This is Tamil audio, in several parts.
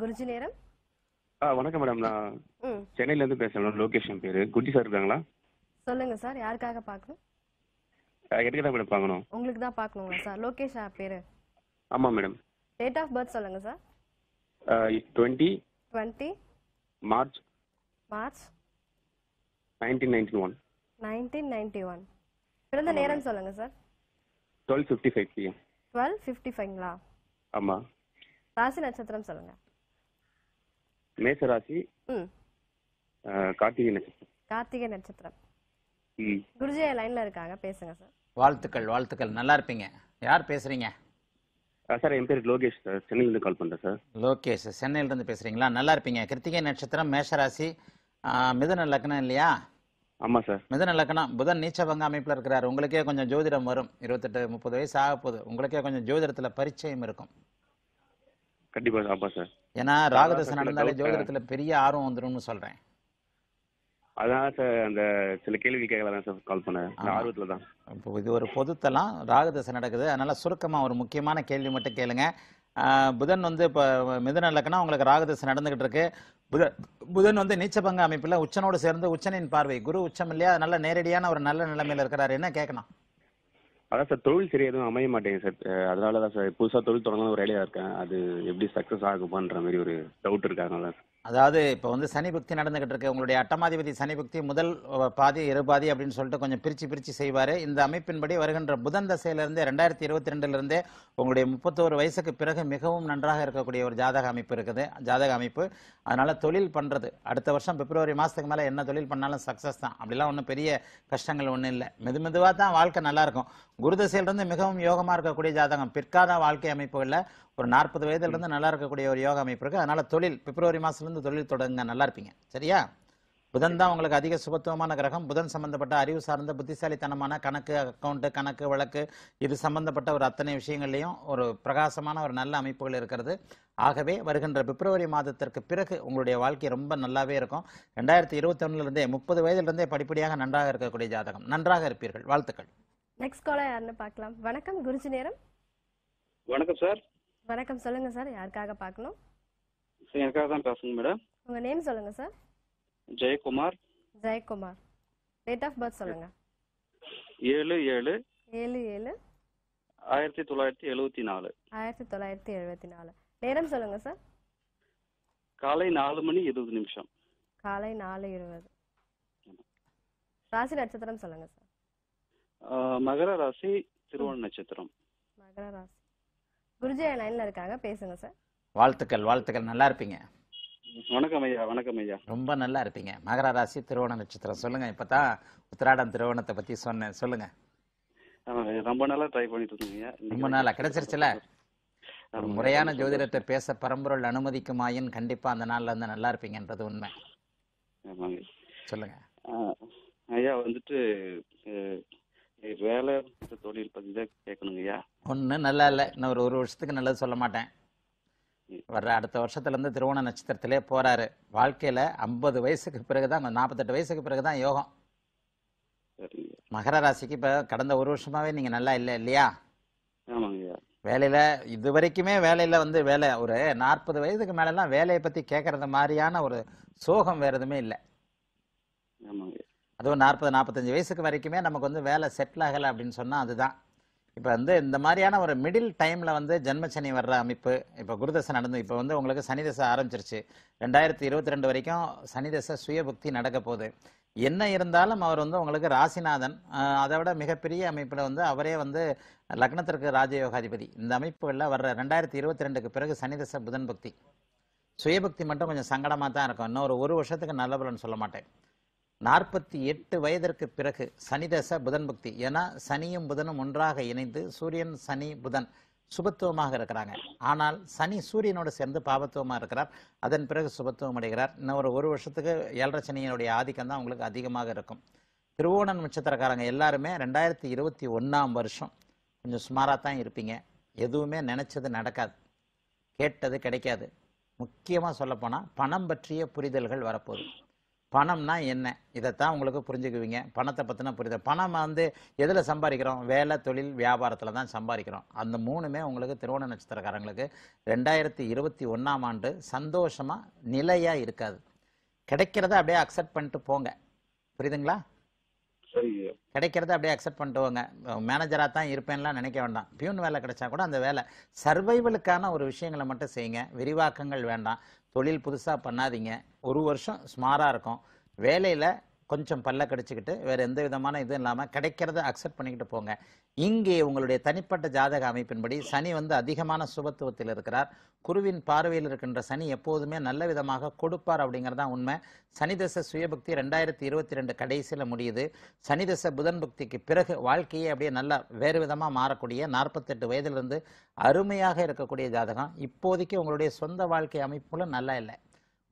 குருஜி நேரம் வணக்கம் மேடம் நான் சென்னையில இருந்து பேசுறேன் லோகேஷ் பேரு குட்டி சார் இருக்காங்களா சொல்லுங்க சார் யாருக்காக பார்க்கணும் எதுக்கு தான் மேடம் பார்க்கணும் உங்களுக்கு தான் பார்க்கணுங்களா சார் லோகேஷ் பேரு ஆமா மேடம் டேட் ஆஃப் பர்த் சொல்லுங்க sir twenty twenty March March nineteen ninety one nineteen ninety one பிறந்த நேரம் சொல்லுங்க sir twelve fifty five PM twelve fifty ஃபைவ்ங்களா ஆமாம் ராசி நட்சத்திரம் சொல்லுங்கள் மேசராசி கார்த்திகை நட்சத்திரம் கார்த்திகை நட்சத்திரம் குருஜி லைன்ல இருக்காங்க பேசுங்க சார் வாழ்த்துக்கள் வாழ்த்துக்கள் நல்லா இருப்பீங்க யார் பேசுறீங்க சார் என் பேர் லோகேஷ் சார் சென்னையிலிருந்து கால் பண்ணுறேன் சார் லோகேஷ் சென்னையிலிருந்து பேசுகிறீங்களா நல்லா இருப்பீங்க கிருத்திகை நட்சத்திரம் மேஷராசி மிதன லக்னம் இல்லையா ஆமாம் சார் மிதன லக்னம் புதன் நீச்சபங்க அமைப்பில் இருக்கிறார் உங்களுக்கே கொஞ்சம் ஜோதிடம் வரும் இருபத்தெட்டு முப்பது வயசு ஆக போகுது உங்களுக்கே கொஞ்சம் ஜோதிடத்தில் பரிச்சயம் இருக்கும் கண்டிப்பா ஆமா சார் ஏன்னா ராகதசை நடந்தாலே ஜோதிடத்துல பெரிய ஆர்வம் வந்துடும்னு சொல்றேன் அதான் சார் அந்த சில கேள்வி கேட்கலாம் சார் கால் பண்ணேன் ஆர்வத்தில் தான் இப்போ இது ஒரு பொதுத்தலாம் ராகதசை நடக்குது அதனால சுருக்கமாக ஒரு முக்கியமான கேள்வி மட்டும் கேளுங்க புதன் வந்து இப்போ மிதன இலக்கணம் உங்களுக்கு ராகதசை நடந்துகிட்டு இருக்கு புதன் புதன் வந்து நீச்சபங்க அமைப்பில் உச்சனோடு சேர்ந்து உச்சனின் பார்வை குரு உச்சம் இல்லையா அதனால நேரடியான ஒரு நல்ல நிலைமையில் இருக்கிறாரு என்ன கேட்கணும் அதான் சார் தொழில் சரியாக எதுவும் அமைய மாட்டேங்குது சார் அதனால தான் சார் புதுசாக தொழில் தொடங்கலாம் ஒரு ஐடியா இருக்கேன் அது எப்படி சக்ஸஸ் ஆகுமான்ற மாதிரி ஒரு டவுட் இருக்காங்களா அதாவது இப்போ வந்து சனி பக்தி நடந்துகிட்டு இருக்கு உங்களுடைய அட்டமாதிபதி சனி பக்தி முதல் பாதி இருபாதி அப்படின்னு சொல்லிட்டு கொஞ்சம் பிரித்து பிரித்து செய்வார் இந்த அமைப்பின்படி வருகின்ற புதன் தசையிலிருந்தே ரெண்டாயிரத்தி இருபத்தி ரெண்டுலேருந்தே உங்களுடைய முப்பத்தோரு வயசுக்கு பிறகு மிகவும் நன்றாக இருக்கக்கூடிய ஒரு ஜாதக அமைப்பு இருக்குது ஜாதக அமைப்பு அதனால் தொழில் பண்ணுறது அடுத்த வருஷம் பிப்ரவரி மாதத்துக்கு மேலே என்ன தொழில் பண்ணாலும் சக்ஸஸ் தான் அப்படிலாம் ஒன்றும் பெரிய கஷ்டங்கள் ஒன்றும் இல்லை மெது மெதுவாக தான் வாழ்க்கை நல்லாயிருக்கும் குருதசையிலிருந்து மிகவும் யோகமாக இருக்கக்கூடிய ஜாதகம் பிற்காத வாழ்க்கை அமைப்புகளில் ஒரு நாற்பது வயதுலேருந்து நல்லா இருக்கக்கூடிய ஒரு யோக அமைப்பு இருக்குது அதனால் தொழில் பிப்ரவரி மாதத்துலேருந்து தொழில் தொடங்க நல்லா இருப்பீங்க சரியா புதன் தான் உங்களுக்கு அதிக சுபத்துவமான கிரகம் புதன் சம்பந்தப்பட்ட அறிவு சார்ந்த புத்திசாலித்தனமான கணக்கு அக்கௌண்ட்டு கணக்கு வழக்கு இது சம்பந்தப்பட்ட ஒரு அத்தனை விஷயங்கள்லையும் ஒரு பிரகாசமான ஒரு நல்ல அமைப்புகள் இருக்கிறது ஆகவே வருகின்ற பிப்ரவரி மாதத்திற்கு பிறகு உங்களுடைய வாழ்க்கை ரொம்ப நல்லாவே இருக்கும் ரெண்டாயிரத்தி இருபத்தொன்னுலேருந்தே முப்பது வயதிலிருந்தே படிப்படியாக நன்றாக இருக்கக்கூடிய ஜாதகம் நன்றாக இருப்பீர்கள் வாழ்த்துக்கள் நெக்ஸ்ட் காலா யாருன்னு பார்க்கலாம் வணக்கம் குருஜி நேரம் வணக்கம் சார் வணக்கம் சொல்லுங்க சார் யாருக்காக பார்க்கணும் எனக்காக தான் பேசணும் மேடம் உங்க நேம் சொல்லுங்க sir Jayakumar Jayakumar date of birth சொல்லுங்க ஏழு ஏழு ஏழு ஏழு ஆயிரத்தி தொள்ளாயிரத்தி எழுபத்தி நாலு ஆயிரத்தி தொள்ளாயிரத்தி எழுபத்தி நாலு நேரம் சொல்லுங்க சார் காலை நாலு மணி இருபது நிமிஷம் காலை நாலு இருபது ராசி நட்சத்திரம் சொல்லுங்க சார் மகர ராசி திருவண்ண நட்சத்திரம் மகர ராசி குருஜய லைன்ல இருக்காங்க பேசுங்க சார் வாழ்த்துக்கள் வாழ்த்துக்கள் நல்லா இருப்பீங்க வணக்கம் ஐயா வணக்கம் ஐயா ரொம்ப நல்லா இருப்பீங்க மகர ராசி திருவண நட்சத்திரம் சொல்லுங்க இப்பதான் உத்திராடம் திருவணத்தை பத்தி சொன்னேன் சொல்லுங்க ரொம்ப நாளா ட்ரை பண்ணிட்டு இருக்கீங்க ரொம்ப நாளா கிடைச்சிருச்சுல முறையான ஜோதிடத்தை பேச பரம்பொருள் அனுமதிக்குமாயின் கண்டிப்பா அந்த நாள்ல வந்து நல்லா இருப்பீங்கன்றது உண்மை சொல்லுங்க ஐயா வந்துட்டு வேலை தொழில் பற்றி தான் கேட்கணுங்கய்யா ஒன்று நல்லா இல்லை இன்னும் ஒரு ஒரு வருஷத்துக்கு நல்லது சொல்ல மாட்டேன் வர்ற அடுத்த வருஷத்துலேருந்து திருவோண நட்சத்திரத்திலே போறாரு வாழ்க்கையில் ஐம்பது வயசுக்கு பிறகு தான் நாற்பத்தெட்டு வயசுக்கு பிறகு தான் யோகம் மகர ராசிக்கு இப்போ கடந்த ஒரு வருஷமாகவே நீங்கள் நல்லா இல்லை இல்லையா வேலையில் இது வரைக்குமே வேலையில் வந்து வேலை ஒரு நாற்பது வயதுக்கு மேலெல்லாம் வேலையை பற்றி கேட்குறது மாதிரியான ஒரு சோகம் வேறு எதுவுமே இல்லை அதுவும் நாற்பது நாற்பத்தஞ்சு வயசுக்கு வரைக்குமே நமக்கு வந்து வேலை செட்டில் ஆகலை அப்படின்னு சொன்னால் அதுதான் இப்போ வந்து இந்த மாதிரியான ஒரு மிடில் டைமில் வந்து ஜென்மச்சனி வர்ற அமைப்பு இப்போ குருதசை நடந்து இப்போ வந்து உங்களுக்கு சனிதசை ஆரம்பிச்சிருச்சு ரெண்டாயிரத்தி இருபத்தி ரெண்டு வரைக்கும் சனிதசை சுயபுக்தி நடக்க போகுது என்ன இருந்தாலும் அவர் வந்து உங்களுக்கு ராசிநாதன் அதை விட மிகப்பெரிய அமைப்பில் வந்து அவரே வந்து லக்னத்திற்கு ராஜயோகாதிபதி இந்த அமைப்புகளில் வர்ற ரெண்டாயிரத்தி இருபத்தி ரெண்டுக்கு பிறகு சனிதசை புதன் பக்தி சுயபக்தி மட்டும் கொஞ்சம் சங்கடமாக தான் இருக்கும் இன்னும் ஒரு ஒரு வருஷத்துக்கு நல்ல சொல்ல மாட்டேன் நாற்பத்தி எட்டு வயதிற்கு பிறகு சனிதச புதன் பக்தி ஏன்னா சனியும் புதனும் ஒன்றாக இணைந்து சூரியன் சனி புதன் சுபத்துவமாக இருக்கிறாங்க ஆனால் சனி சூரியனோடு சேர்ந்து பாபத்துவமாக இருக்கிறார் அதன் பிறகு சுபத்துவம் அடைகிறார் இன்னும் ஒரு ஒரு வருஷத்துக்கு ஏழரை சனியினுடைய ஆதிக்கம் தான் அவங்களுக்கு அதிகமாக இருக்கும் திருவோணன் நட்சத்திரக்காரங்க எல்லாருமே ரெண்டாயிரத்தி இருபத்தி ஒன்றாம் வருஷம் கொஞ்சம் சுமாராக தான் இருப்பீங்க எதுவுமே நினச்சது நடக்காது கேட்டது கிடைக்காது முக்கியமாக சொல்லப்போனால் பணம் பற்றிய புரிதல்கள் வரப்போகுது பணம்னா என்ன இதைத்தான் உங்களுக்கு புரிஞ்சுக்குவீங்க பணத்தை பற்றினா புரியுது பணம் வந்து எதில் சம்பாதிக்கிறோம் வேலை தொழில் வியாபாரத்தில் தான் சம்பாதிக்கிறோம் அந்த மூணுமே உங்களுக்கு திருவண நட்சத்திரக்காரங்களுக்கு ரெண்டாயிரத்தி இருபத்தி ஒன்றாம் ஆண்டு சந்தோஷமாக நிலையாக இருக்காது கிடைக்கிறத அப்படியே அக்செப்ட் பண்ணிட்டு போங்க புரியுதுங்களா கிடைக்கிறத அப்படியே அக்செப்ட் பண்ணிட்டு போங்க மேனேஜராக தான் இருப்பேன்லாம் நினைக்க வேண்டாம் பியூன் வேலை கிடைச்சா கூட அந்த வேலை சர்வைவலுக்கான ஒரு விஷயங்களை மட்டும் செய்யுங்க விரிவாக்கங்கள் வேண்டாம் தொழில் புதுசாக பண்ணாதீங்க ஒரு வருஷம் ஸ்மாராக இருக்கும் வேலையில் கொஞ்சம் பல்ல கடிச்சிக்கிட்டு வேறு எந்த விதமான இதுவும் இல்லாமல் கிடைக்கிறத அக்செப்ட் பண்ணிக்கிட்டு போங்க இங்கே உங்களுடைய தனிப்பட்ட ஜாதக அமைப்பின்படி சனி வந்து அதிகமான சுபத்துவத்தில் இருக்கிறார் குருவின் பார்வையில் இருக்கின்ற சனி எப்போதுமே நல்ல விதமாக கொடுப்பார் அப்படிங்கிறதான் உண்மை சனி சுயபக்தி ரெண்டாயிரத்தி இருபத்தி ரெண்டு கடைசியில் முடியுது சனி புதன் பக்திக்கு பிறகு வாழ்க்கையே அப்படியே நல்லா வேறு விதமாக மாறக்கூடிய நாற்பத்தெட்டு வயதிலிருந்து அருமையாக இருக்கக்கூடிய ஜாதகம் இப்போதைக்கு உங்களுடைய சொந்த வாழ்க்கை அமைப்புல நல்லா இல்லை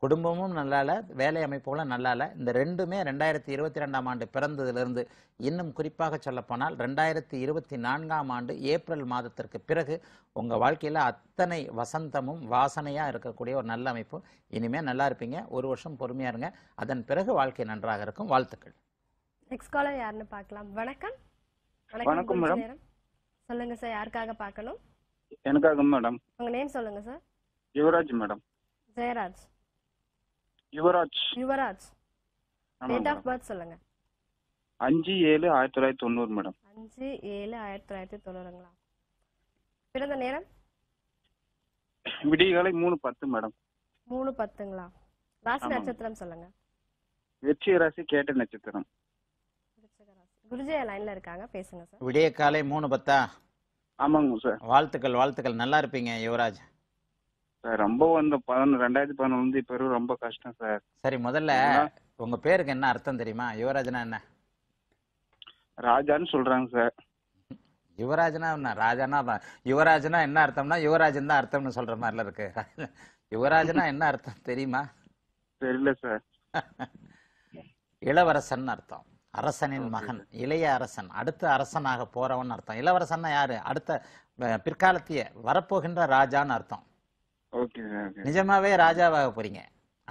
குடும்பமும் நல்லா வேலை அமைப்புகளும் நல்லா இந்த ரெண்டுமே ரெண்டாயிரத்தி இருபத்தி ரெண்டாம் ஆண்டு பிறந்ததிலிருந்து இன்னும் குறிப்பாக சொல்லப்போனால் ரெண்டாயிரத்தி இருபத்தி நான்காம் ஆண்டு ஏப்ரல் மாதத்திற்கு பிறகு உங்கள் வாழ்க்கையில் அத்தனை வசந்தமும் வாசனையாக இருக்கக்கூடிய ஒரு நல்ல அமைப்பு இனிமேல் நல்லா இருப்பீங்க ஒரு வருஷம் பொறுமையாக இருங்க அதன் பிறகு வாழ்க்கை நன்றாக இருக்கும் வாழ்த்துக்கள் நெக்ஸ்ட் காலர் யாருன்னு பார்க்கலாம் வணக்கம் வணக்கம் மேடம் சொல்லுங்க சார் யாருக்காக பார்க்கணும் எனக்காக மேடம் உங்க நேம் சொல்லுங்க sir Yuvaraj madam Jayaraj Yuvaraj Yuvaraj date of birth சொல்லுங்க அஞ்சு ஏழு ஆயிரத்தி தொள்ளாயிரத்தி தொண்ணூறு மேடம் அஞ்சு ஏழு ஆயிரத்தி தொள்ளாயிரத்தி தொண்ணூறுங்களா பிறந்த நேரம் விடியகாலை மூணு பத்து மேடம் மூணு பத்துங்களா ராசி நட்சத்திரம் சொல்லுங்க வெற்றிய ராசி கேட்ட நட்சத்திரம் குருஜய லைன்ல இருக்காங்க பேசுங்க சார் விடிய காலை மூணு பத்தா ஆமாங்க சார் வாழ்த்துக்கள் வாழ்த்துக்கள் நல்லா இருப்பீங்க யுவராஜ் சார் ரொம்ப இந்த பதினொன்று ரெண்டாயிரத்தி பதினொன்று வந்து இப்போ ரொம்ப கஷ்டம் சார் சரி முதல்ல உங்க பேருக்கு என்ன அர்த்தம் தெரியுமா யுவராஜனா என்ன ராஜான்னு சொல்றாங்க சார் யுவராஜனா என்ன ராஜானா யுவராஜனா என்ன அர்த்தம்னா யுவராஜன் தான் அர்த்தம்னு சொல்ற மாதிரில இருக்கு யுவராஜனா என்ன அர்த்தம் தெரியுமா தெரியல சார் இளவரசன் அர்த்தம் அரசனின் மகன் இளைய அரசன் அடுத்த அரசனாக போறவன் அர்த்தம் இளவரசன்னா யாரு அடுத்த பிற்காலத்திய வரப்போகின்ற ராஜான்னு அர்த்தம் நிஜமாவே ராஜாவாக போறீங்க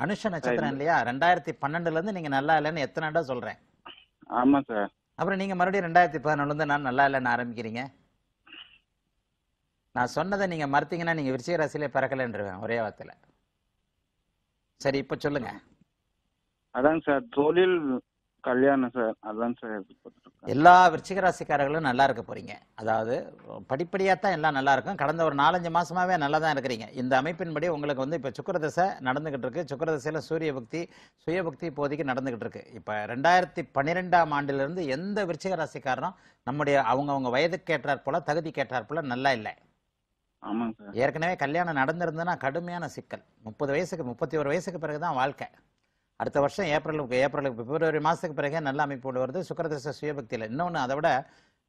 அனுஷ நட்சத்திரம் இல்லையா ரெண்டாயிரத்தி பன்னெண்டுல இருந்து நீங்க நல்லா இல்லைன்னு எத்தனை ஆண்டா சொல்றேன் ஆமா சார் அப்புறம் நீங்க மறுபடியும் ரெண்டாயிரத்தி பதினொன்றுல இருந்து நான் நல்லா இல்லைன்னு ஆரம்பிக்கிறீங்க நான் சொன்னதை நீங்க மறுத்தீங்கன்னா நீங்க விருச்சிக ராசியிலே பிறக்கலன்றுவேன் ஒரே வார்த்தையில சரி இப்ப சொல்லுங்க அதாங்க சார் தொழில் கல்யாணம் சார் அதான் சார் எல்லா விருச்சிக ராசிக்காரர்களும் நல்லா இருக்க போறீங்க அதாவது படிப்படியாக தான் எல்லாம் நல்லா இருக்கும் கடந்த ஒரு நாலஞ்சு மாசமாவே நல்லா தான் இருக்கிறீங்க இந்த அமைப்பின்படி உங்களுக்கு வந்து இப்போ சுக்கரதசை நடந்துகிட்டு இருக்கு சுக்கரதசையில சூரிய பக்தி சுய பக்தி இப்போதைக்கு நடந்துகிட்டு இருக்கு இப்போ ரெண்டாயிரத்தி பன்னிரெண்டாம் ஆண்டிலிருந்து எந்த விருச்சிக ராசிக்காரனும் நம்முடைய அவங்க அவங்க வயதுக்கு ஏற்றாற் போல தகுதி கேட்டார் போல நல்லா இல்லை ஏற்கனவே கல்யாணம் நடந்திருந்ததுன்னா கடுமையான சிக்கல் முப்பது வயசுக்கு முப்பத்தி ஒரு வயசுக்கு பிறகுதான் வாழ்க்கை அடுத்த வருஷம் ஏப்ரலுக்கு ஏப்ரலுக்கு பிப்ரவரி மாதத்துக்கு பிறகே நல்ல அமைப்பு வருது சுக்கரதிச சுயபக்தியில் இன்னொன்று அதை விட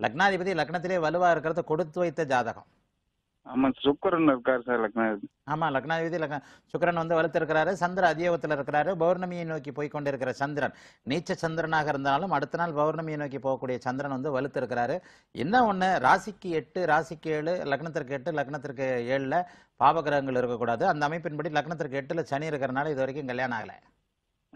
லக்னாதிபதி லக்னத்திலே வலுவாக இருக்கிறத கொடுத்து வைத்த ஜாதகம் ஆமா சுக்கரன் இருக்காரு சார் லக்னாதிபதி ஆமா லக்னாதிபதி லக்ன சுக்கரன் வந்து வளர்த்து இருக்கிறாரு சந்திர அதியோகத்தில் இருக்கிறாரு பௌர்ணமியை நோக்கி போய் கொண்டிருக்கிற சந்திரன் நீச்ச சந்திரனாக இருந்தாலும் அடுத்த நாள் பௌர்ணமியை நோக்கி போகக்கூடிய சந்திரன் வந்து வலுத்து இருக்கிறாரு என்ன ஒன்று ராசிக்கு எட்டு ராசிக்கு ஏழு லக்னத்திற்கு எட்டு லக்னத்திற்கு ஏழில் பாவகிரகங்கள் இருக்கக்கூடாது அந்த அமைப்பின்படி லக்னத்திற்கு எட்டில் சனி இருக்கிறனால இது வரைக்கும் கல்யாணம் ஆகலை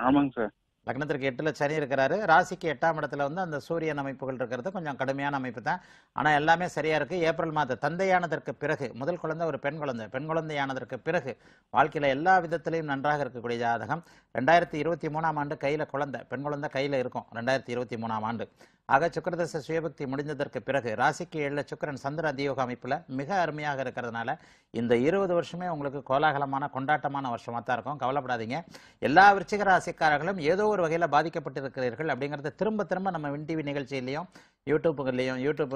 ஆமாங்க சார் லக்னத்திற்கு எட்டில் சனி இருக்கிறாரு ராசிக்கு எட்டாம் இடத்துல வந்து அந்த சூரியன் அமைப்புகள் இருக்கிறது கொஞ்சம் கடுமையான அமைப்பு தான் ஆனால் எல்லாமே சரியாக இருக்குது ஏப்ரல் மாதம் தந்தையானதற்கு பிறகு முதல் குழந்தை ஒரு பெண் குழந்தை பெண் குழந்தையானதற்கு பிறகு வாழ்க்கையில் எல்லா விதத்திலையும் நன்றாக இருக்கக்கூடிய ஜாதகம் ரெண்டாயிரத்தி இருபத்தி மூணாம் ஆண்டு கையில் குழந்தை பெண் குழந்தை கையில் இருக்கும் ரெண்டாயிரத்தி இருபத்தி மூணாம் ஆண்டு ஆக சுக்கரதச சுயபக்தி முடிந்ததற்கு பிறகு ராசிக்கு ஏழில் சுக்கரன் சந்திர அதியோக அமைப்பில் மிக அருமையாக இருக்கிறதுனால இந்த இருபது வருஷமே உங்களுக்கு கோலாகலமான கொண்டாட்டமான வருஷமாக தான் இருக்கும் கவலைப்படாதீங்க எல்லா விருச்சிக ராசிக்காரர்களும் ஏதோ ஒரு வகையில் பாதிக்கப்பட்டிருக்கிறீர்கள் அப்படிங்கிறத திரும்ப திரும்ப நம்ம வின் டிவி நிகழ்ச்சியிலையும் யூடியூப்புகள்லையும் யூடியூப்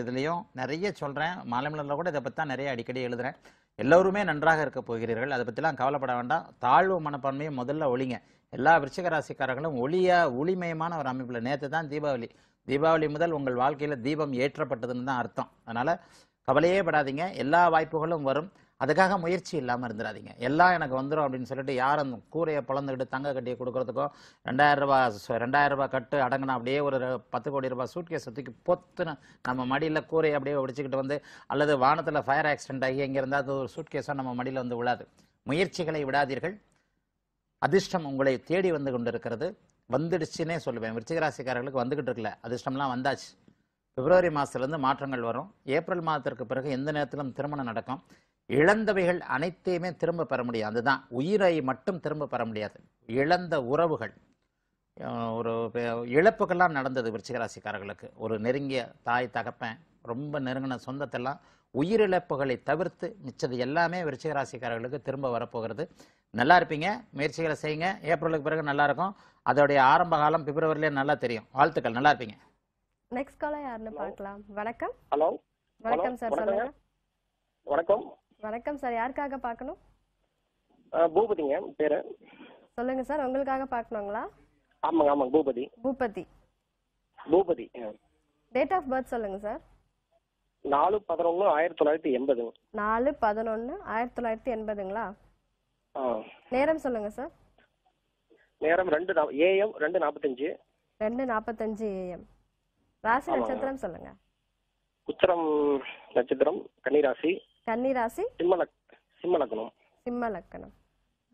இதுலேயும் நிறைய சொல்கிறேன் மாநிலங்களில் கூட இதை பற்றி தான் நிறைய அடிக்கடி எழுதுகிறேன் எல்லோருமே நன்றாக இருக்க போகிறீர்கள் அதை பற்றிலாம் கவலைப்பட வேண்டாம் தாழ்வு மனப்பான்மையை முதல்ல ஒளிங்க எல்லா விருச்சிக ராசிக்காரர்களும் ஒளிய ஒளிமயமான ஒரு அமைப்பில் நேற்று தான் தீபாவளி தீபாவளி முதல் உங்கள் வாழ்க்கையில் தீபம் ஏற்றப்பட்டதுன்னு தான் அர்த்தம் அதனால் கவலையே படாதீங்க எல்லா வாய்ப்புகளும் வரும் அதுக்காக முயற்சி இல்லாமல் இருந்துடாதீங்க எல்லாம் எனக்கு வந்துடும் அப்படின்னு சொல்லிட்டு யார் அந்த கூரையை பிளந்துக்கிட்டு தங்க கட்டியை கொடுக்குறதுக்கோ ரெண்டாயிரம் ரூபா ரெண்டாயிரம் ரூபாய் கட்டு அடங்கினா அப்படியே ஒரு பத்து கோடி ரூபா சூட்கேஸ் சுற்றி பொத்துன்னு நம்ம மடியில் கூரையை அப்படியே ஒடிச்சிக்கிட்டு வந்து அல்லது வானத்தில் ஃபயர் ஆக்சிடென்ட் ஆகி எங்கே இருந்தால் அது ஒரு சூட்கேஸோ நம்ம மடியில் வந்து விழாது முயற்சிகளை விடாதீர்கள் அதிர்ஷ்டம் உங்களை தேடி வந்து கொண்டிருக்கிறது வந்துடுச்சுன்னே சொல்லுவேன் விருச்சிகராசிக்காரர்களுக்கு வந்துக்கிட்டு இருக்கல அதிர்ஷ்டம்லாம் வந்தாச்சு பிப்ரவரி மாதத்துலேருந்து மாற்றங்கள் வரும் ஏப்ரல் மாதத்திற்கு பிறகு எந்த நேரத்திலும் திருமணம் நடக்கும் இழந்தவைகள் அனைத்தையுமே திரும்ப பெற முடியாது அதுதான் உயிரை மட்டும் திரும்ப பெற முடியாது இழந்த உறவுகள் ஒரு இழப்புகள்லாம் நடந்தது விருச்சிகராசிக்காரர்களுக்கு ஒரு நெருங்கிய தாய் தகப்பன் ரொம்ப நெருங்கின சொந்தத்தெல்லாம் உயிரிழப்புகளை தவிர்த்து மிச்சது எல்லாமே விருச்சிகராசிக்காரர்களுக்கு திரும்ப வரப்போகிறது நல்லா இருப்பீங்க முயற்சிகளை செய்யுங்க ஏப்ரலுக்கு பிறகு நல்லா இருக்கும் அதோடைய ஆரம்ப காலம் பிப்ரவரிலே நல்லா தெரியும் வாழ்த்துக்கள் நல்லா இருப்பீங்க நெக்ஸ்ட் காலம் யாருன்னு பார்க்கலாம் வணக்கம் ஹலோ வணக்கம் சார் சொல்லுங்க வணக்கம் வணக்கம் சார் யாருக்காக பார்க்கணும் பூபதிங்க பேரு சொல்லுங்க சார் உங்களுக்காக பார்க்கணுங்களா ஆமாங்க ஆமாங்க Boopathi Boopathi Boopathi date of birth சொல்லுங்க சார் நாலு பதினொன்று ஆயிரத்தி தொள்ளாயிரத்தி எண்பதுங்க நாலு பதினொன்று ஆயிரத்தி தொள்ளாயிரத்தி எண்பதுங்களா நேரம் சொல்லுங்க சார் நேரம் ரெண்டு ஏஎம் ரெண்டு நாற்பத்தஞ்சு ரெண்டு நாற்பத்தஞ்சு ஏஎம் ராசி நட்சத்திரம் சொல்லுங்க உத்தரம் நட்சத்திரம் கன்னிராசி கன்னி ராசி சிம்ம லக்னம் சிம்ம லக்னம்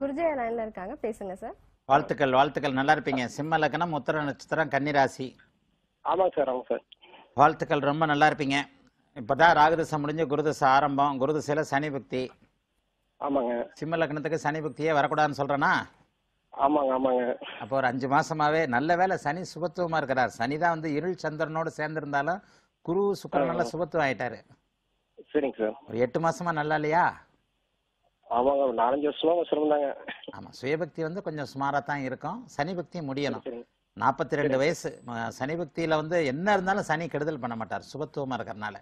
குருஜய லைன்ல இருக்காங்க பேசுங்க சார் வாழ்த்துக்கள் வாழ்த்துக்கள் நல்லா இருப்பீங்க சிம்ம லக்னம் உத்தர நட்சத்திரம் கன்னிராசி ராசி சார் ஆமாங்க சார் வாழ்த்துக்கள் ரொம்ப நல்லா இருப்பீங்க இப்போதான் ராகுதசம் முடிஞ்சு குருதசை ஆரம்பம் குருதசையில் சனி பக்தி ஆமாங்க சிம்ம லக்னத்துக்கு சனி பக்தியே வரக்கூடாதுன்னு சொல்கிறேன்னா ஆமாங்க ஆமாங்க அப்போ ஒரு அஞ்சு மாசமாவே நல்ல வேலை சனி சுபத்துவமா இருக்கிறார் சனி தான் வந்து இருள் சந்திரனோடு சேர்ந்திருந்தாலும் குரு சுக்கரன் நல்ல சுபத்துவம் ஆயிட்டாரு சரிங்க சார் ஒரு எட்டு மாசமா நல்லா இல்லையா ஆமாங்க நாலஞ்சு வருஷமா கொஞ்சம் சிரமம்தாங்க சுயபக்தி வந்து கொஞ்சம் சுமாரா தான் இருக்கும் சனி பக்தி முடியணும் சரிங்க நாற்பத்தி ரெண்டு வயசு ம- சனி பக்தியில வந்து என்ன இருந்தாலும் சனி கெடுதல் பண்ண மாட்டார் சுபத்துவமா இருக்கிறனால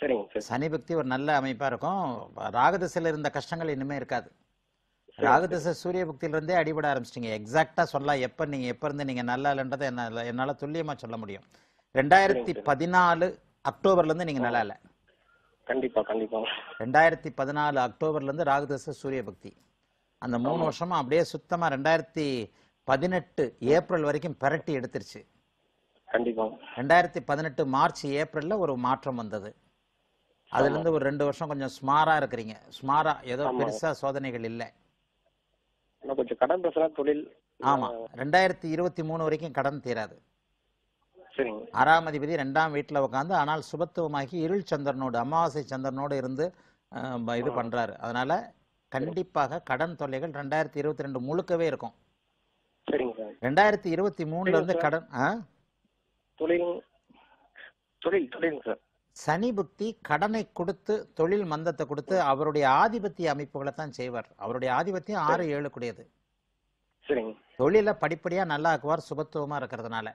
சரிங்க சனி பக்தி ஒரு நல்ல அமைப்பா இருக்கும் ராகதிசையில் இருந்த கஷ்டங்கள் இன்னுமே இருக்காது ராகதிசை சூரிய இருந்தே அடிபட ஆரம்பிச்சிட்டீங்க எக்ஸாக்டா சொல்லலாம் எப்ப நீங்க எப்ப இருந்து நீங்க நல்லா இல்லைன்றதை என்னால என்னால துல்லியமா சொல்ல முடியும் ரெண்டாயிரத்தி பதினாலு அக்டோபர்ல இருந்து நீங்க நல்லா இல்லை கண்டிப்பா கண்டிப்பா ரெண்டாயிரத்தி பதினாலு அக்டோபர்ல இருந்து ராகுதச சூரிய பக்தி அந்த மூணு வருஷமா அப்படியே சுத்தமா ரெண்டாயிரத்தி பதினெட்டு ஏப்ரல் வரைக்கும் பரட்டி எடுத்துருச்சு கண்டிப்பா ரெண்டாயிரத்தி பதினெட்டு மார்ச் ஏப்ரல்ல ஒரு மாற்றம் வந்தது அதுல இருந்து ஒரு ரெண்டு வருஷம் கொஞ்சம் ஸ்மாரா இருக்கிறீங்க ஸ்மாரா ஏதோ பெருசா சோதனைகள் இல்ல கொஞ்சம் கடன் தொழில் ஆமா ரெண்டாயிரத்தி இருபத்தி மூணு வரைக்கும் கடன் தீராது சரிங்க ஆறாம் அதிபதி ரெண்டாம் வீட்டில் உட்காந்து ஆனால் சுபத்துவமாகி இருள் சந்திரனோடு அமாவாசை சந்திரனோடு இருந்து இது பண்ணுறாரு அதனால் கண்டிப்பாக கடன் தொல்லைகள் ரெண்டாயிரத்தி இருபத்தி ரெண்டு முழுக்கவே இருக்கும் ரெண்டாயிரத்தி இருபத்தி மூணுல இருந்து கடன் சனி புக்தி கடனை கொடுத்து தொழில் மந்தத்தை கொடுத்து அவருடைய ஆதிபத்திய அமைப்புகளை தான் செய்வார் அவருடைய ஆதிபத்தியம் ஆறு ஏழு கூடியது தொழில படிப்படியா நல்லா ஆக்குவார் சுபத்துவமா இருக்கிறதுனால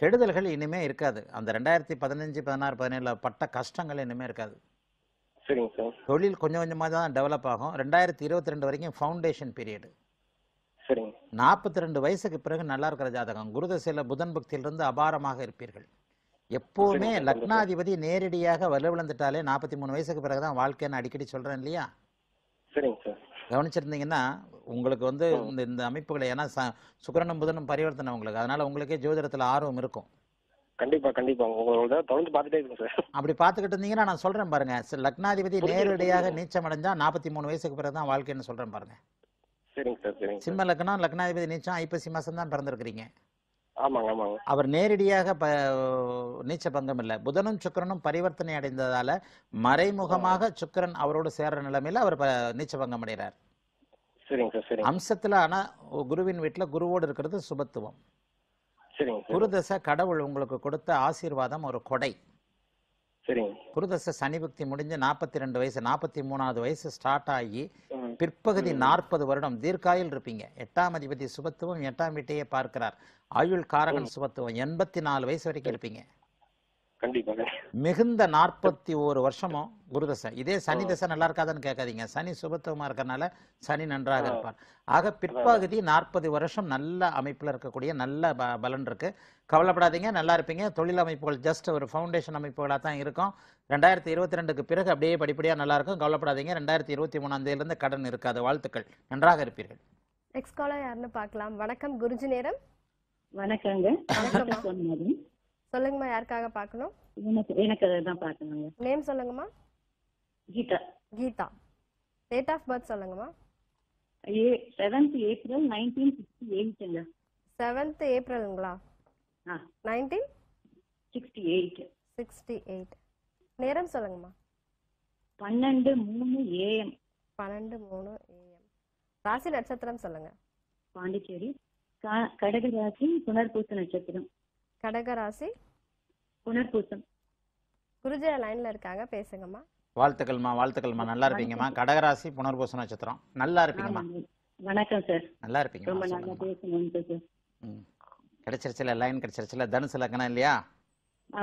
கெடுதல்கள் இனிமே இருக்காது அந்த ரெண்டாயிரத்தி பதினஞ்சு பதினாறு பதினேழுல பட்ட கஷ்டங்கள் இனிமே இருக்காது சரிங்க சார் தொழில் கொஞ்சம் கொஞ்சமாக தான் டெவலப் ஆகும் ரெண்டாயிரத்தி இருபத்தி ரெண்டு வரைக்கும் ஃபவுண்டேஷன் பீரியடு நாற்பத்தி ரெண்டு வயசுக்கு பிறகு நல்லா இருக்கிற ஜாதகம் குருதசையில் புதன் பக்தியிலிருந்து அபாரமாக இருப்பீர்கள் எப்போவுமே லக்னாதிபதி நேரடியாக வலுவிழந்துட்டாலே நாற்பத்தி மூணு வயசுக்கு பிறகு தான் வாழ்க்கைன்னு அடிக்கடி சொல்கிறேன் இல்லையா சரிங்க சார் கவனிச்சிருந்தீங்கன்னா உங்களுக்கு வந்து இந்த இந்த அமைப்புகளை ஏன்னா சுக்கரனும் புதனும் பரிவர்த்தனை உங்களுக்கு அதனால உங்களுக்கே ஜோதிடத்தில் ஆர்வம் இருக்கும் கண்டிப்பா கண்டிப்பா உங்களோட தொடர்ந்து பாத்துட்டே சார் அப்படி பாத்துக்கிட்டு இருந்தீங்கன்னா நான் சொல்றேன் பாருங்க லக்னாதிபதி நேரடியாக நீச்சம் அடைஞ்சா நாற்பத்தி மூணு வயசுக்கு பிறகு தான் வாழ்க்கைன்னு சொல்றேன் பாருங்க சிம்ம லக்னம் லக்னாதிபதி நீச்சம் ஐப்பசி மாசம் தான் பிறந்திருக்கிறீங்க அவர் நேரடியாக நீச்ச பங்கம் இல்லை புதனும் சுக்கரனும் பரிவர்த்தனை அடைந்ததால மறைமுகமாக சுக்கரன் அவரோடு சேர்ற நிலைமையில அவர் நீச்ச பங்கம் அடைகிறார் சரிங்க சார் குருவின் வீட்டுல குருவோடு இருக்கிறது சுபத்துவம் சரிங்க கடவுள் உங்களுக்கு கொடுத்த ஆசீர்வாதம் ஒரு கொடை சரிங்க குருதசை சனி பக்தி முடிஞ்சு நாற்பத்தி ரெண்டு வயசு நாற்பத்தி மூணாவது வயசு ஸ்டார்ட் ஆகி பிற்பகுதி நாற்பது வருடம் தீர்க்காயில் இருப்பீங்க எட்டாம் அதிபதி சுபத்துவம் எட்டாம் வீட்டையே பார்க்கிறார் ஆயுள் காரகன் சுபத்துவம் எண்பத்தி நாலு வயசு வரைக்கும் இருப்பீங்க மிகுந்த நாற்பத்தி ஒரு வருஷமும் குருதசை இதே சனி தசை நல்லா இருக்காதுன்னு கேட்காதீங்க சனி சுபத்துவமா இருக்கறனால சனி நன்றாக இருப்பார் ஆக பிற்பகுதி நாற்பது வருஷம் நல்ல அமைப்புல இருக்கக்கூடிய நல்ல பலன் இருக்கு கவலைப்படாதீங்க நல்லா இருப்பீங்க தொழில் அமைப்புகள் ஜஸ்ட் ஒரு ஃபவுண்டேஷன் அமைப்புகளாக தான் இருக்கும் ரெண்டாயிரத்தி இருபத்தி ரெண்டுக்கு பிறகு அப்படியே படிப்படியா நல்லா இருக்கும் கவலைப்படாதீங்க ரெண்டாயிரத்தி இருபத்தி மூணாம் தேதியிலிருந்து கடன் இருக்காது வாழ்த்துக்கள் நன்றாக இருப்பீர்கள் நெக்ஸ்ட் காலர் யாருன்னு பார்க்கலாம் வணக்கம் குருஜி நேரம் வணக்கங்க வணக்கம் சொல்லுங்கம்மா யாருக்காக பார்க்கணும் எனக்கு எனக்கு அதான் பார்க்கணுங்க நேம் சொல்லுங்கம்மா Geetha Geetha date of birth சொல்லுங்கம்மா uh seventh April nineteen sixty எயிட்டுங்க செவன்த் ஏப்ரலுங்களா nineteen sixty eight sixty eight நேரம் சொல்லுங்கம்மா பன்னெண்டு மூணு ஏஎம் பன்னெண்டு மூணு ஏஎம் ராசி நட்சத்திரம் சொல்லுங்க பாண்டிச்சேரி கடக ராசி புனர்பூச நட்சத்திரம் கடகராசி புனர்பூசம் குருஜா லைன்ல இருக்காங்க பேசுங்கம்மா வாழ்த்துக்கள்மா வாழ்த்துக்கள்மா நல்லா இருப்பீங்கம்மா கடகராசி புனர்பூச நட்சத்திரம் நல்லா இருப்பீங்கம்மா வணக்கம் சார் நல்லா இருப்பீங்க கிடைச்சிருச்சுல லைன் கிடைச்சிருச்சுல தனுசு லக்கணம் இல்லையா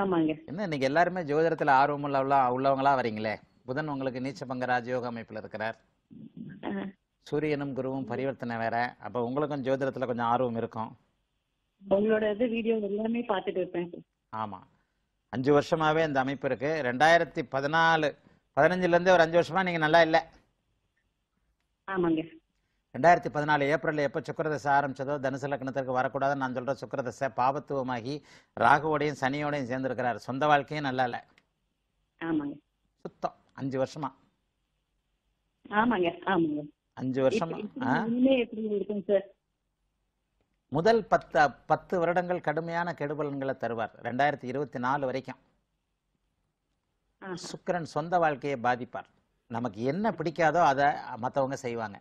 ஆமாங்க என்ன இன்னைக்கு எல்லாருமே ஜோதிடத்துல ஆர்வம் உள்ளவங்களா உள்ளவங்களா வரீங்களே புதன் உங்களுக்கு நீச்ச பங்க ராஜயோக அமைப்புல இருக்கிறார் சூரியனும் குருவும் பரிவர்த்தனை வேற அப்ப உங்களுக்கும் ஜோதிடத்துல கொஞ்சம் ஆர்வம் இருக்கும் உங்களோட வீடியோ எல்லாமே பார்த்துட்டு இருப்பேன் ஆமாம் அஞ்சு வருஷமாவே அந்த அமைப்பு இருக்கு ரெண்டாயிரத்தி பதினாலு இருந்து ஒரு அஞ்சு வருஷமா நீங்க நல்லா இல்ல ஆமாங்க ரெண்டாயிரத்தி பதினாலு ஏப்ரலில் எப்போ சுக்கரதசை ஆரம்பிச்சதோ தனுசு லக்னத்திற்கு வரக்கூடாதுன்னு நான் சொல்கிற சுக்கரதசை பாபத்துவமாகி ராகுவோடையும் சனியோடையும் சேர்ந்துருக்கிறார் சொந்த வாழ்க்கையும் நல்லா இல்லை ஆமாங்க சுத்தம் அஞ்சு வருஷமா ஆமாங்க ஆமாங்க அஞ்சு வருஷமா முதல் பத்து பத்து வருடங்கள் கடுமையான கெடுபலன்களை தருவார் ரெண்டாயிரத்தி இருபத்தி நாலு வரைக்கும் சுக்கரன் சொந்த வாழ்க்கையை பாதிப்பார் நமக்கு என்ன பிடிக்காதோ அதை மற்றவங்க செய்வாங்க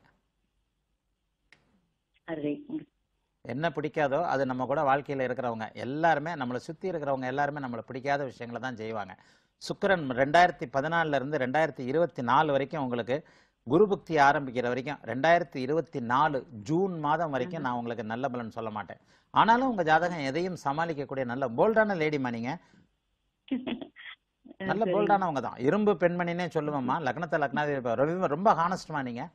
என்ன பிடிக்காதோ அது நம்ம கூட வாழ்க்கையில் இருக்கிறவங்க எல்லாருமே நம்மளை சுற்றி இருக்கிறவங்க எல்லாருமே நம்மளை பிடிக்காத விஷயங்களை தான் செய்வாங்க சுக்கரன் ரெண்டாயிரத்தி பதினாலிருந்து ரெண்டாயிரத்தி இருபத்தி நாலு வரைக்கும் உங்களுக்கு குரு பக்தி ஆரம்பிக்கிற வரைக்கும் ரெண்டாயிரத்தி இருபத்தி நாலு ஜூன் மாதம் வரைக்கும் நான் உங்களுக்கு நல்ல பலன் சொல்ல மாட்டேன் ஆனாலும் உங்க ஜாதகம் எதையும் சமாளிக்கக்கூடிய நல்ல போல்டான லேடிமா நீங்க நல்ல போல்டானவங்க தான் இரும்பு பெண்மணினே சொல்லுவேம்மா லக்னத்தை லக்னாதி ரொம்ப ஹானஸ்ட்மா நீங்க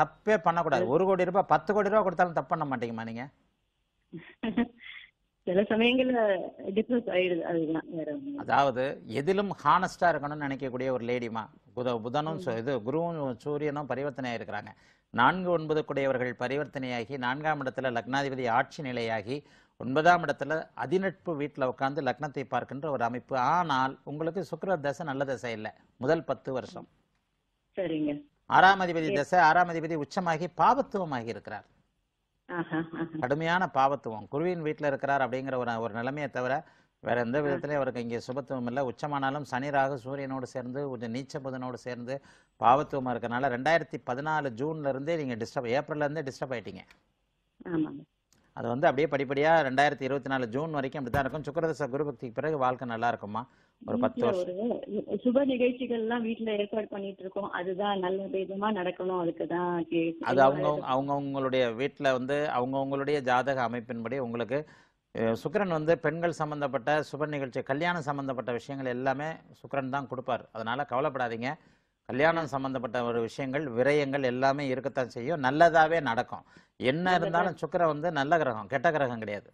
தப்பே பண்ணக்கூடாது ஒரு கோடி ரூபாய் பத்து கோடி ரூபாய் கொடுத்தாலும் தப்பு பண்ண மாட்டீங்கம்மா நீங்க சில சமயங்கள்ல ஆயிடுது அதுதான் வேற அதாவது எதிலும் ஹானஸ்டா இருக்கணும்னு நினைக்கக்கூடிய ஒரு லேடிமா புத புதனும் இது குருவும் சூரியனும் பரிவர்த்தனை ஆயிருக்கிறாங்க நான்கு ஒன்பது கூடியவர்கள் பரிவர்த்தனையாகி நான்காம் இடத்துல லக்னாதிபதி ஆட்சி நிலையாகி ஒன்பதாம் இடத்துல அதிநட்பு வீட்டில் உட்காந்து லக்னத்தை பார்க்கின்ற ஒரு அமைப்பு ஆனால் உங்களுக்கு சுக்கர தசை நல்ல தசை இல்லை முதல் பத்து வருஷம் சரிங்க ஆறாம் அதிபதி தசை ஆறாம் அதிபதி உச்சமாகி பாபத்துவமாகி இருக்கிறார் கடுமையான பாவத்துவம் குருவின் வீட்டில் இருக்கிறார் அப்படிங்கிற ஒரு ஒரு நிலைமையை தவிர வேற எந்த விதத்திலையும் அவருக்கு இங்கே சுபத்துவம் இல்லை உச்சமானாலும் சனிராக சூரியனோடு சேர்ந்து கொஞ்சம் நீச்ச புதனோடு சேர்ந்து பாவத்துவமாக இருக்கிறனால ரெண்டாயிரத்தி பதினாலு ஜூன்லேருந்தே நீங்கள் டிஸ்டர்ப் ஏப்ரல்லேருந்தே டிஸ்டர்ப் ஆயிட்டீங்க அது வந்து அப்படியே படிப்படியாக ரெண்டாயிரத்தி இருபத்தி நாலு ஜூன் வரைக்கும் அப்படிதான் இருக்கும் சுக்கரதச பக்திக்கு பிறகு வாழ்க்கை நல்லா இருக்குமா ஒரு பத்து வருஷம் சுப நிகழ்ச்சிகள்லாம் வீட்டில் ஏற்பாடு பண்ணிட்டு இருக்கோம் அதுதான் நல்ல விதமாக நடக்கணும் அதுக்கு தான் அது அவங்க அவங்கவுங்களுடைய வீட்டில் வந்து அவங்கவுங்களுடைய ஜாதக அமைப்பின்படி உங்களுக்கு சுக்கரன் வந்து பெண்கள் சம்பந்தப்பட்ட சுப நிகழ்ச்சி கல்யாணம் சம்பந்தப்பட்ட விஷயங்கள் எல்லாமே சுக்கரன் தான் கொடுப்பார் அதனால கவலைப்படாதீங்க கல்யாணம் சம்பந்தப்பட்ட ஒரு விஷயங்கள் விரயங்கள் எல்லாமே இருக்கத்தான் செய்யும் நல்லதாவே நடக்கும் என்ன இருந்தாலும் சுக்கரன் வந்து நல்ல கிரகம் கெட்ட கிரகம் கிடையாது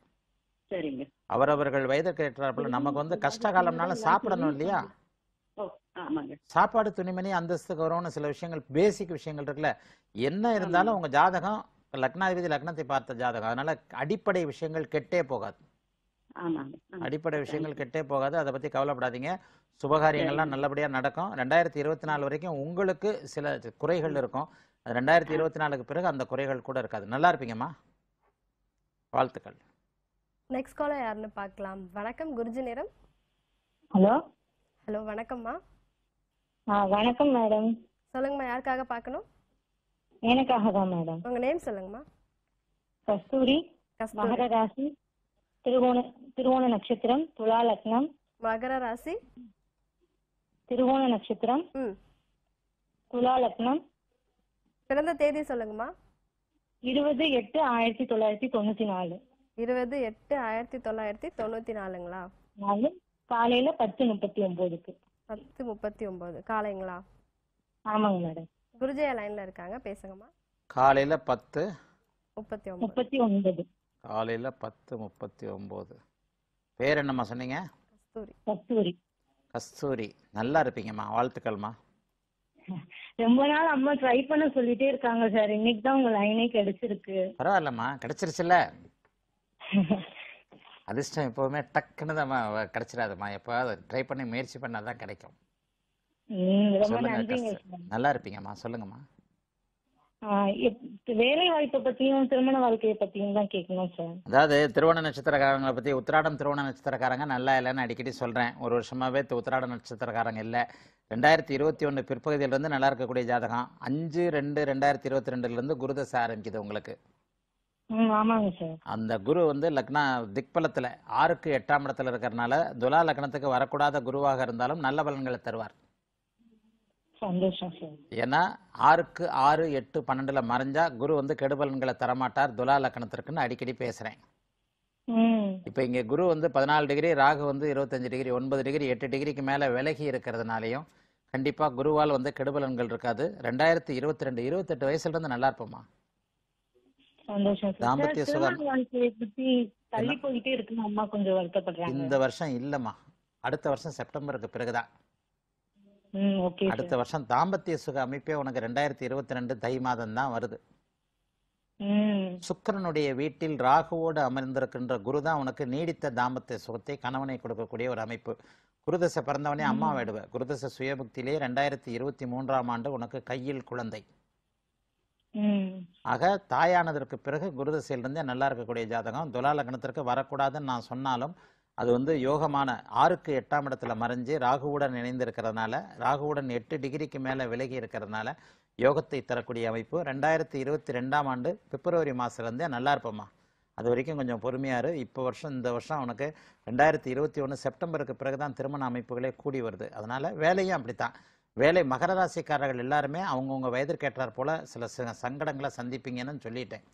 அவரவர்கள் வயது கேட்டாப்புல நமக்கு வந்து கஷ்ட காலம்னாலும் சாப்பிடணும் இல்லையா சாப்பாடு துணிமணி அந்தஸ்துக்கு வரும்னு சில விஷயங்கள் பேசிக் விஷயங்கள் இருக்குல்ல என்ன இருந்தாலும் உங்க ஜாதகம் லக்னாதிபதி லக்னத்தை பார்த்த ஜாதகம் அதனால அடிப்படை விஷயங்கள் கெட்டே போகாது அடிப்படை விஷயங்கள் கெட்டே போகாது அதை பத்தி கவலைப்படாதீங்க சுபகாரியங்கள்லாம் நல்லபடியா நடக்கும் ரெண்டாயிரத்தி இருபத்தி நாலு வரைக்கும் உங்களுக்கு சில குறைகள் இருக்கும் ரெண்டாயிரத்தி இருபத்தி நாலுக்கு பிறகு அந்த குறைகள் கூட இருக்காது நல்லா இருப்பீங்கம்மா வாழ்த்துக்கள் நெக்ஸ்ட் காலர் யாருன்னு பார்க்கலாம் வணக்கம் குருஜி நேரம் ஹலோ ஹலோ வணக்கம்மா வணக்கம் மேடம் சொல்லுங்கம்மா யாருக்காக பார்க்கணும் எனக்காக தான் மேடம் உங்க நேம் சொல்லுங்கம்மா கஸ்தூரி மகர திருகோண திருகோண நட்சத்திரம் துலா லக்னம் மகர ராசி திருகோண நட்சத்திரம் துலா லக்னம் பிறந்த தேதி சொல்லுங்கம்மா இருபது எட்டு ஆயிரத்தி தொள்ளாயிரத்தி தொண்ணூத்தி நாலு இருபது எட்டு ஆயிரத்தி தொள்ளாயிரத்தி தொண்ணூத்தி நாலுங்களா நாலு காலையில பத்து முப்பத்தி ஒன்பதுக்கு பத்து முப்பத்தி ஒன்பது காலைங்களா ஆமாங்க மேடம் குருஜயா லைன்ல இருக்காங்க பேசுங்கம்மா காலையில பத்து முப்பத்தி ஒன்பது முப்பத்தி ஒன்பது காலையில் பத்து முப்பத்தி ஒம்பது பேர் என்னம்மா சொன்னீங்க கஸ்தூரி கஸ்தூரி நல்லா இருப்பீங்கம்மா வாழ்த்துக்கள்மா ரொம்ப நாள் அம்மா ட்ரை பண்ண சொல்லிட்டே இருக்காங்க சார் இன்னைக்கு தான் உங்க லைனே கிடைச்சிருக்கு பரவாயில்லம்மா கிடைச்சிருச்சுல்ல அதிர்ஷ்டம் எப்பவுமே டக்குன்னு தான் கிடைச்சிடாதுமா எப்பாவது ட்ரை பண்ணி முயற்சி பண்ணாதான் கிடைக்கும் நல்லா இருப்பீங்கம்மா சொல்லுங்கம்மா வேலை வாய்ப்பை பத்தியும் திருமண வாழ்க்கையை பத்தியும் தான் கேட்கணும் சார் அதாவது திருவண்ண நட்சத்திரக்காரங்களை பத்தி உத்திராடம் திருவண்ண நட்சத்திரக்காரங்க நல்லா இல்லைன்னு அடிக்கடி சொல்றேன் ஒரு வருஷமாவே உத்திராட நட்சத்திரக்காரங்க இல்லை ரெண்டாயிரத்தி இருபத்தி ஒன்று பிற்பகுதியிலேருந்து நல்லா இருக்கக்கூடிய ஜாதகம் அஞ்சு ரெண்டு ரெண்டாயிரத்தி இருபத்தி ரெண்டுலேருந்து குருதசை ஆரம்பிக்குது உங்களுக்கு அந்த குரு வந்து லக்னா திக்பலத்தில் ஆறுக்கு எட்டாம் இடத்துல இருக்கிறனால துலா லக்னத்துக்கு வரக்கூடாத குருவாக இருந்தாலும் நல்ல பலன்களை தருவார் சந்தோஷம் சார் ஏன்னா ஆறுக்கு ஆறு எட்டு பன்னெண்டுல மறைஞ்சா குரு வந்து கெடுபலன்களை தரமாட்டார் துலா லக்கணத்திற்குன்னு அடிக்கடி பேசுறேன் இப்ப இங்க குரு வந்து பதினாலு டிகிரி ராகு வந்து இருபத்தஞ்சு டிகிரி ஒன்பது டிகிரி எட்டு டிகிரிக்கு மேல விலகி இருக்கிறதுனாலையும் கண்டிப்பா குருவால் வந்து கெடுபலன்கள் இருக்காது ரெண்டாயிரத்தி இருபத்தி ரெண்டு இருபத்தி எட்டு வயசுல இருந்து நல்லா இருப்போமா தாம்பத்திய சுகம் இந்த வருஷம் இல்லம்மா அடுத்த வருஷம் செப்டம்பருக்கு பிறகுதான் அடுத்த வருஷம் தாம்பத்திய சுக அமைப்பே உனக்கு ரெண்டாயிரத்தி இருபத்தி ரெண்டு தை மாதம் தான் வருது சுக்கரனுடைய வீட்டில் ராகுவோடு அமர்ந்திருக்கின்ற குரு தான் உனக்கு நீடித்த தாம்பத்திய சுகத்தை கணவனை கொடுக்கக்கூடிய ஒரு அமைப்பு குருதசை பிறந்தவனே அம்மா விடுவ குருதசை சுயபுக்தியிலே ரெண்டாயிரத்தி இருபத்தி மூன்றாம் ஆண்டு உனக்கு கையில் குழந்தை ஆக தாயானதற்கு பிறகு குருதசையிலிருந்தே நல்லா இருக்கக்கூடிய ஜாதகம் துலாலக்கணத்திற்கு வரக்கூடாதுன்னு நான் சொன்னாலும் அது வந்து யோகமான ஆறுக்கு எட்டாம் இடத்துல மறைஞ்சு ராகுவுடன் இணைந்து ராகுவுடன் எட்டு டிகிரிக்கு மேலே விலகி இருக்கிறதுனால யோகத்தை தரக்கூடிய அமைப்பு ரெண்டாயிரத்தி இருபத்தி ரெண்டாம் ஆண்டு பிப்ரவரி மாதத்துலேருந்தே நல்லா இருப்போம்மா அது வரைக்கும் கொஞ்சம் இரு இப்போ வருஷம் இந்த வருஷம் அவனுக்கு ரெண்டாயிரத்தி இருபத்தி ஒன்று செப்டம்பருக்கு பிறகு தான் திருமண அமைப்புகளே கூடி வருது அதனால் வேலையும் அப்படித்தான் வேலை மகர ராசிக்காரர்கள் எல்லாருமே அவங்கவுங்க வயதிற்கேற்றார் போல் சில சங்கடங்களை சந்திப்பீங்கன்னு சொல்லிட்டேன்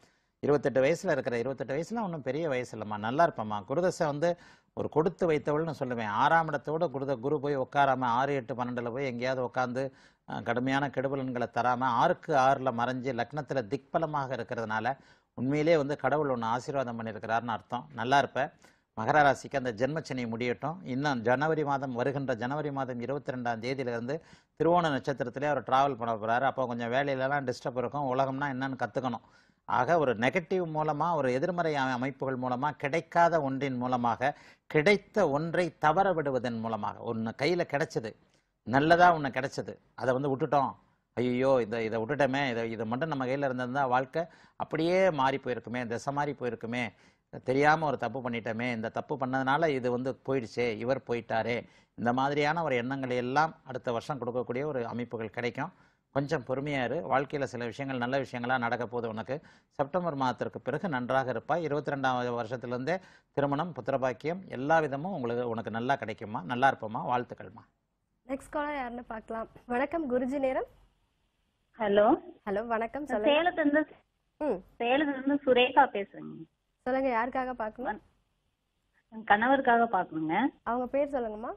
இருபத்தெட்டு வயசில் இருக்கிற இருபத்தெட்டு வயசுலாம் ஒன்றும் பெரிய வயசு இல்லைம்மா நல்லா இருப்பம்மா குருதசை வந்து ஒரு கொடுத்து வைத்தவள்னு சொல்லுவேன் ஆறாம் இடத்தோட குருத குரு போய் உட்காராமல் ஆறு எட்டு பன்னெண்டில் போய் எங்கேயாவது உட்காந்து கடுமையான கெடுபலன்களை தராமல் ஆறுக்கு ஆறில் மறைஞ்சு லக்னத்தில் திக்பலமாக இருக்கிறதுனால உண்மையிலே வந்து கடவுள் ஒன்று ஆசீர்வாதம் பண்ணியிருக்கிறாருன்னு அர்த்தம் நல்லா இருப்பேன் மகர ராசிக்கு அந்த ஜென்மச்சனை முடியட்டும் இன்னும் ஜனவரி மாதம் வருகின்ற ஜனவரி மாதம் இருபத்தி ரெண்டாம் தேதியிலிருந்து திருவோண நட்சத்திரத்திலே அவர் ட்ராவல் பண்ண போகிறாரு அப்போ கொஞ்சம் வேலையிலலாம் டிஸ்டர்ப் இருக்கும் உலகம்னா என்னன்னு கற்றுக்கணும் ஆக ஒரு நெகட்டிவ் மூலமாக ஒரு எதிர்மறை அமைப்புகள் மூலமாக கிடைக்காத ஒன்றின் மூலமாக கிடைத்த ஒன்றை தவற விடுவதன் மூலமாக ஒன்று கையில் கிடைச்சது நல்லதாக ஒன்று கிடைச்சது அதை வந்து விட்டுட்டோம் ஐயோ இதை இதை விட்டுட்டோமே இதை இதை மட்டும் நம்ம கையில் இருந்திருந்தால் வாழ்க்கை அப்படியே மாறி போயிருக்குமே திசை மாறி போயிருக்குமே தெரியாமல் ஒரு தப்பு பண்ணிட்டோமே இந்த தப்பு பண்ணதுனால இது வந்து போயிடுச்சே இவர் போயிட்டாரே இந்த மாதிரியான ஒரு எண்ணங்களை எல்லாம் அடுத்த வருஷம் கொடுக்கக்கூடிய ஒரு அமைப்புகள் கிடைக்கும் கொஞ்சம் பொறுமையாக இரு வாழ்க்கையில் சில விஷயங்கள் நல்ல விஷயங்களாக நடக்க போகுது உனக்கு செப்டம்பர் மாதத்திற்கு பிறகு நன்றாக இருப்பாய் இருபத்தி ரெண்டாவது வருஷத்துலேருந்தே திருமணம் புத்திரபாக்கியம் எல்லா விதமும் உங்களுக்கு உனக்கு நல்லா கிடைக்குமா நல்லா இருப்போமா வாழ்த்துக்கள்மா நெக்ஸ்ட் காலர் யாருன்னு பார்க்கலாம் வணக்கம் குருஜி நேரம் ஹலோ ஹலோ வணக்கம் சேலத்திலிருந்து சேலத்துல சுரேகா பேசுறேங்க சொல்லுங்க யாருக்காக பார்க்கணும் கணவருக்காக பார்க்கணுங்க அவங்க பேர் சொல்லுங்கம்மா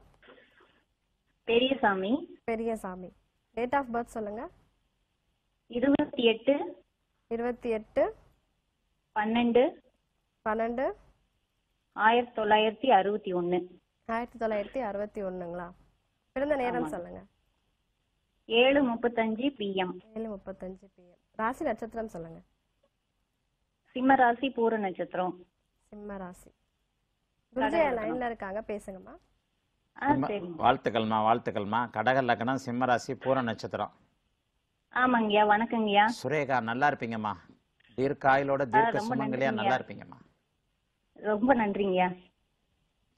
Periyasamy Periyasamy date of birth சொல்லுங்க இருபத்தி எட்டு இருபத்தி எட்டு பன்னெண்டு பன்னெண்டு ஆயிரத்தி தொள்ளாயிரத்தி அறுபத்தி ஒன்று ஆயிரத்தி தொள்ளாயிரத்தி அறுபத்தி ஒன்றுங்களா பிறந்த நேரம் சொல்லுங்க ஏழு முப்பத்தஞ்சு பிஎம் ஏழு முப்பத்தஞ்சு பிஎம் ராசி நட்சத்திரம் சொல்லுங்க சிம்ம ராசி பூர நட்சத்திரம் சிம்ம ராசி விஜய லைன்ல இருக்காங்க பேசுங்கம்மா வாழ்த்துக்கள்மா வாழ்த்துக்கள்மா கடக லக்னம் சிம்மராசி பூர நட்சத்திரம் ஆமாங்கய்யா வணக்கங்கய்யா சுரேகா நல்லா இருப்பீங்கம்மா தீர்க்காயிலோட தீர்க்க சுமங்கலியா நல்லா இருப்பீங்கம்மா ரொம்ப நன்றிங்கய்யா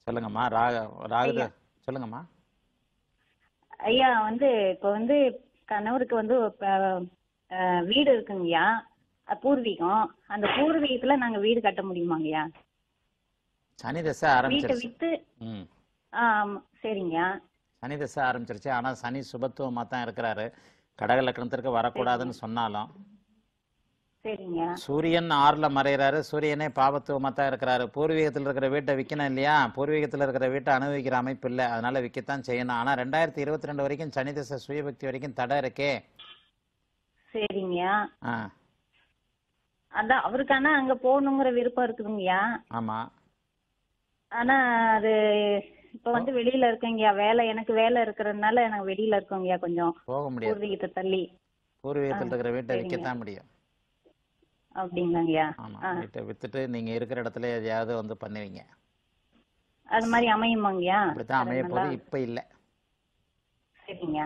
சொல்லுங்கம்மா ராக ராகு சொல்லுங்கம்மா ஐயா வந்து இப்போ வந்து கணவருக்கு வந்து வீடு இருக்குங்கய்யா பூர்வீகம் அந்த பூர்வீகத்துல நாங்க வீடு கட்ட முடியுமாங்கய்யா சனி தசை ஆரம்பிச்சிருச்சு சரிங்க சனி திசை ஆரம்பிச்சிருச்சு ஆனால் சனி சுபத்துவமாக தான் இருக்கிறாரு கடக லக்னத்திற்கு வரக்கூடாதுன்னு சொன்னாலும் சரிங்க சூரியன் ஆறில் மறைகிறாரு சூரியனே பாவத்துவமாக தான் இருக்கிறாரு பூர்வீகத்தில் இருக்கிற வீட்டை விற்கணும் இல்லையா பூர்வீகத்தில் இருக்கிற வீட்டை அனுபவிக்கிற அமைப்பு இல்லை அதனால விற்கத்தான் செய்யணும் ஆனால் ரெண்டாயிரத்தி இருபத்தி ரெண்டு வரைக்கும் சனி திசை சுயபக்தி வரைக்கும் தடை இருக்கே சரிங்க ஆ அதான் அவருக்கான அங்க போகணுங்கிற விருப்பம் இருக்குதுங்கய்யா ஆமா ஆனா அது இப்ப வந்து வெளியில இருக்கேங்கய்யா வேலை எனக்கு வேலை இருக்கிறதுனால எனக்கு வெளியில இருக்கோங்கய்யா கொஞ்சம் போக முடியாது பூர்வீகத்தை தள்ளி பூர்வீகத்தில் இருக்கிற வீட்டை விற்கத்தான் முடியும் அப்படிங்களாங்கய்யா வீட்டை வித்துட்டு நீங்க இருக்கிற இடத்துல எதையாவது வந்து பண்ணுவீங்க அது மாதிரி அமையுமாங்கய்யா இப்படித்தான் அமைய போது இப்ப இல்ல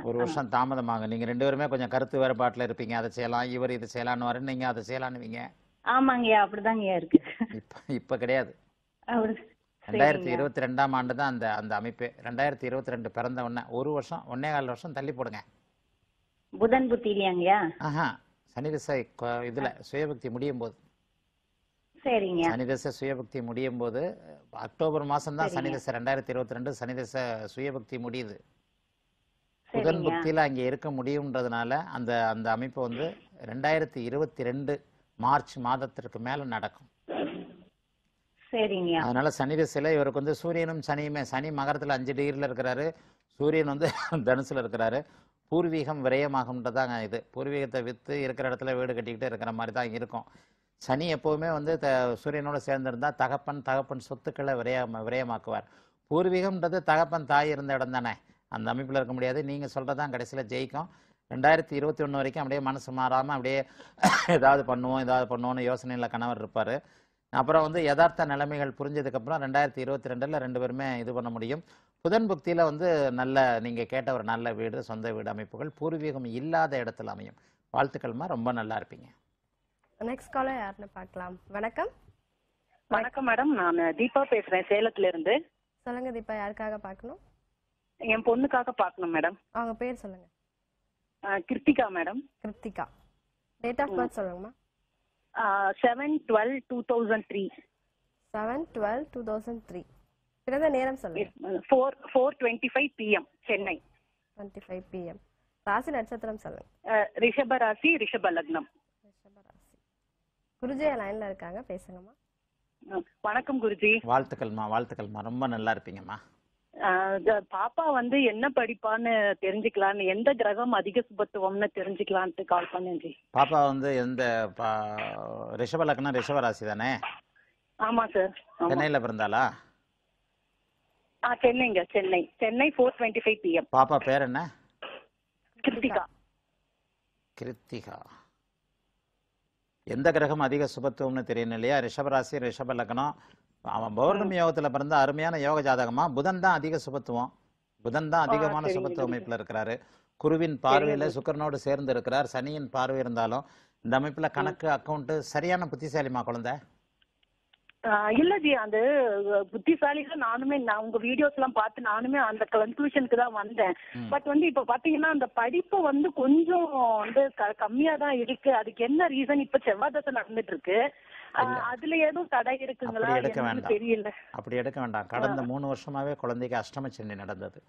ஒரு வருஷம் தாமதமாகும் நீங்க ரெண்டு பேருமே கொஞ்சம் கருத்து வேறுபாட்டுல இருப்பீங்க அதை செய்யலாம் இவர் இது செய்யலாம்னு வர நீங்க அதை செய்யலான்னுவீங்க ஆமாங்கய்யா அப்படிதாங்கய்யா இருக்கு இப்ப இப்ப கிடையாது ரெண்டாயிரத்தி இருபத்தி ரெண்டாம் ஆண்டு தான் அந்த அந்த அமைப்பு ரெண்டாயிரத்தி இருபத்தி ரெண்டு பிறந்த உடனே ஒரு வருஷம் ஒன்னே கால் வருஷம் தள்ளி போடுங்க புதன் புத்தி இல்லையாங்கய்யா ஆஹா சனி திசை இதுல சுயபக்தி முடியும் போது சரிங்க சனி திசை சுயபக்தி முடியும் போது அக்டோபர் மாசம் தான் சனி திசை ரெண்டாயிரத்தி இருபத்தி ரெண்டு சனி திசை சுயபக்தி முடியுது புதன் புக்தியில அங்க இருக்க முடியும்ன்றதுனால அந்த அந்த அமைப்பு வந்து ரெண்டாயிரத்தி இருபத்தி ரெண்டு மார்ச் மாதத்திற்கு மேல நடக்கும் சரிங்க அதனால சனி சிலை இவருக்கு வந்து சூரியனும் சனியுமே சனி மகரத்தில் அஞ்சு டிகிரியில இருக்கிறாரு சூரியன் வந்து தனுசில் இருக்கிறாரு பூர்வீகம் விரயமாகும்ன்றதாங்க இது பூர்வீகத்தை விற்று இருக்கிற இடத்துல வீடு கட்டிக்கிட்டு இருக்கிற மாதிரி தான் இருக்கும் சனி எப்போவுமே வந்து த சூரியனோடு சேர்ந்திருந்தால் தகப்பன் தகப்பன் சொத்துக்களை விரயம் விரயமாக்குவார் பூர்வீகம்ன்றது தகப்பன் தாய் இருந்த இடம் தானே அந்த அமைப்பில் இருக்க முடியாது நீங்கள் சொல்கிறதான் கடைசியில் ஜெயிக்கும் ரெண்டாயிரத்தி இருபத்தி ஒன்று வரைக்கும் அப்படியே மனசு மாறாமல் அப்படியே ஏதாவது பண்ணுவோம் ஏதாவது பண்ணுவோன்னு யோசனையில் கணவர் இருப்பார் அப்புறம் வந்து யதார்த்த நிலைமைகள் புரிஞ்சதுக்கப்புறம் ரெண்டாயிரத்தி இருபத்தி ரெண்டில் ரெண்டு பேருமே இது பண்ண முடியும் புதன் புக்தியில் வந்து நல்ல நீங்கள் கேட்ட ஒரு நல்ல வீடு சொந்த வீடு அமைப்புகள் பூர்வீகம் இல்லாத இடத்துல அமையும் வாழ்த்துக்கள்மா ரொம்ப நல்லா இருப்பீங்க நெக்ஸ்ட் காலர் யாருன்னு பார்க்கலாம் வணக்கம் வணக்கம் மேடம் நான் தீபா பேசுறேன் சேலத்துல இருந்து சொல்லுங்க தீபா யாருக்காக பார்க்கணும் என் பொண்ணுக்காக பார்க்கணும் மேடம் அவங்க பேர் சொல்லுங்க Krithika madam Krithika date of birth சொல்லுங்கம்மா seven twelve two thousand three seven twelve two thousand three பிறந்த நேரம் சொல்லுங்க four four twenty five PM Chennai twenty five PM ராசி நட்சத்திரம் சொல்லுங்க ரிஷப ராசி ரிஷப லக்னம் ரிஷப ராசி குருஜய லைன்ல இருக்காங்க பேசுங்கம்மா வணக்கம் குருஜி வாழ்த்துக்கள்மா வாழ்த்துக்கள்மா ரொம்ப நல்லா இருப்பீங்கம்மா பாப்பா வந்து என்ன படிப்பான்னு தெரிஞ்சுக்கலாம்னு எந்த கிரகம் அதிக சுபத்துவம்னு தெரிஞ்சுக்கலான்ட்டு கால் பண்ணி பாப்பா வந்து எந்த ரிஷப லக்னம் ரிஷப ராசி தானே ஆமா சார் சென்னையில பிறந்தாளா ஆ சென்னைங்க Chennai Chennai four twenty five PM பாப்பா பேர் என்ன கிருத்திகா கிருத்திகா எந்த கிரகம் அதிக சுபத்துவம்னு தெரியணும் இல்லையா ரிஷபராசி ரிஷப லக்னம் அவன் பௌர்ணமி யோகத்துல பிறந்த அருமையான யோக ஜாதகமா புதன் தான் அதிக சுபத்துவம் புதன் தான் அதிகமான சுபத்துவ அமைப்புல இருக்கிறாரு குருவின் பார்வையில சுக்கரனோடு சேர்ந்து இருக்கிறார் சனியின் பார்வை இருந்தாலும் இந்த அமைப்புல கணக்கு அக்கௌண்ட் சரியான புத்திசாலிமா குழந்தை இல்ல ஜி அந்த புத்திசாலிகள் நானுமே நான் உங்க வீடியோஸ் எல்லாம் பார்த்து நானுமே அந்த கன்க்ளூஷனுக்கு தான் வந்தேன் பட் வந்து இப்ப பாத்தீங்கன்னா அந்த படிப்பு வந்து கொஞ்சம் வந்து கம்மியா தான் இருக்கு அதுக்கு என்ன ரீசன் இப்ப செவ்வாதசை நடந்துட்டு இருக்கு அதுல ஏதோ தடை இருக்குங்களா எடுக்க வேண்டாம் தெரியல அப்படி எடுக்க வேண்டாம் கடந்த மூணு வருஷமாவே குழந்தைக்கு அஷ்டம சென்னை நடந்தது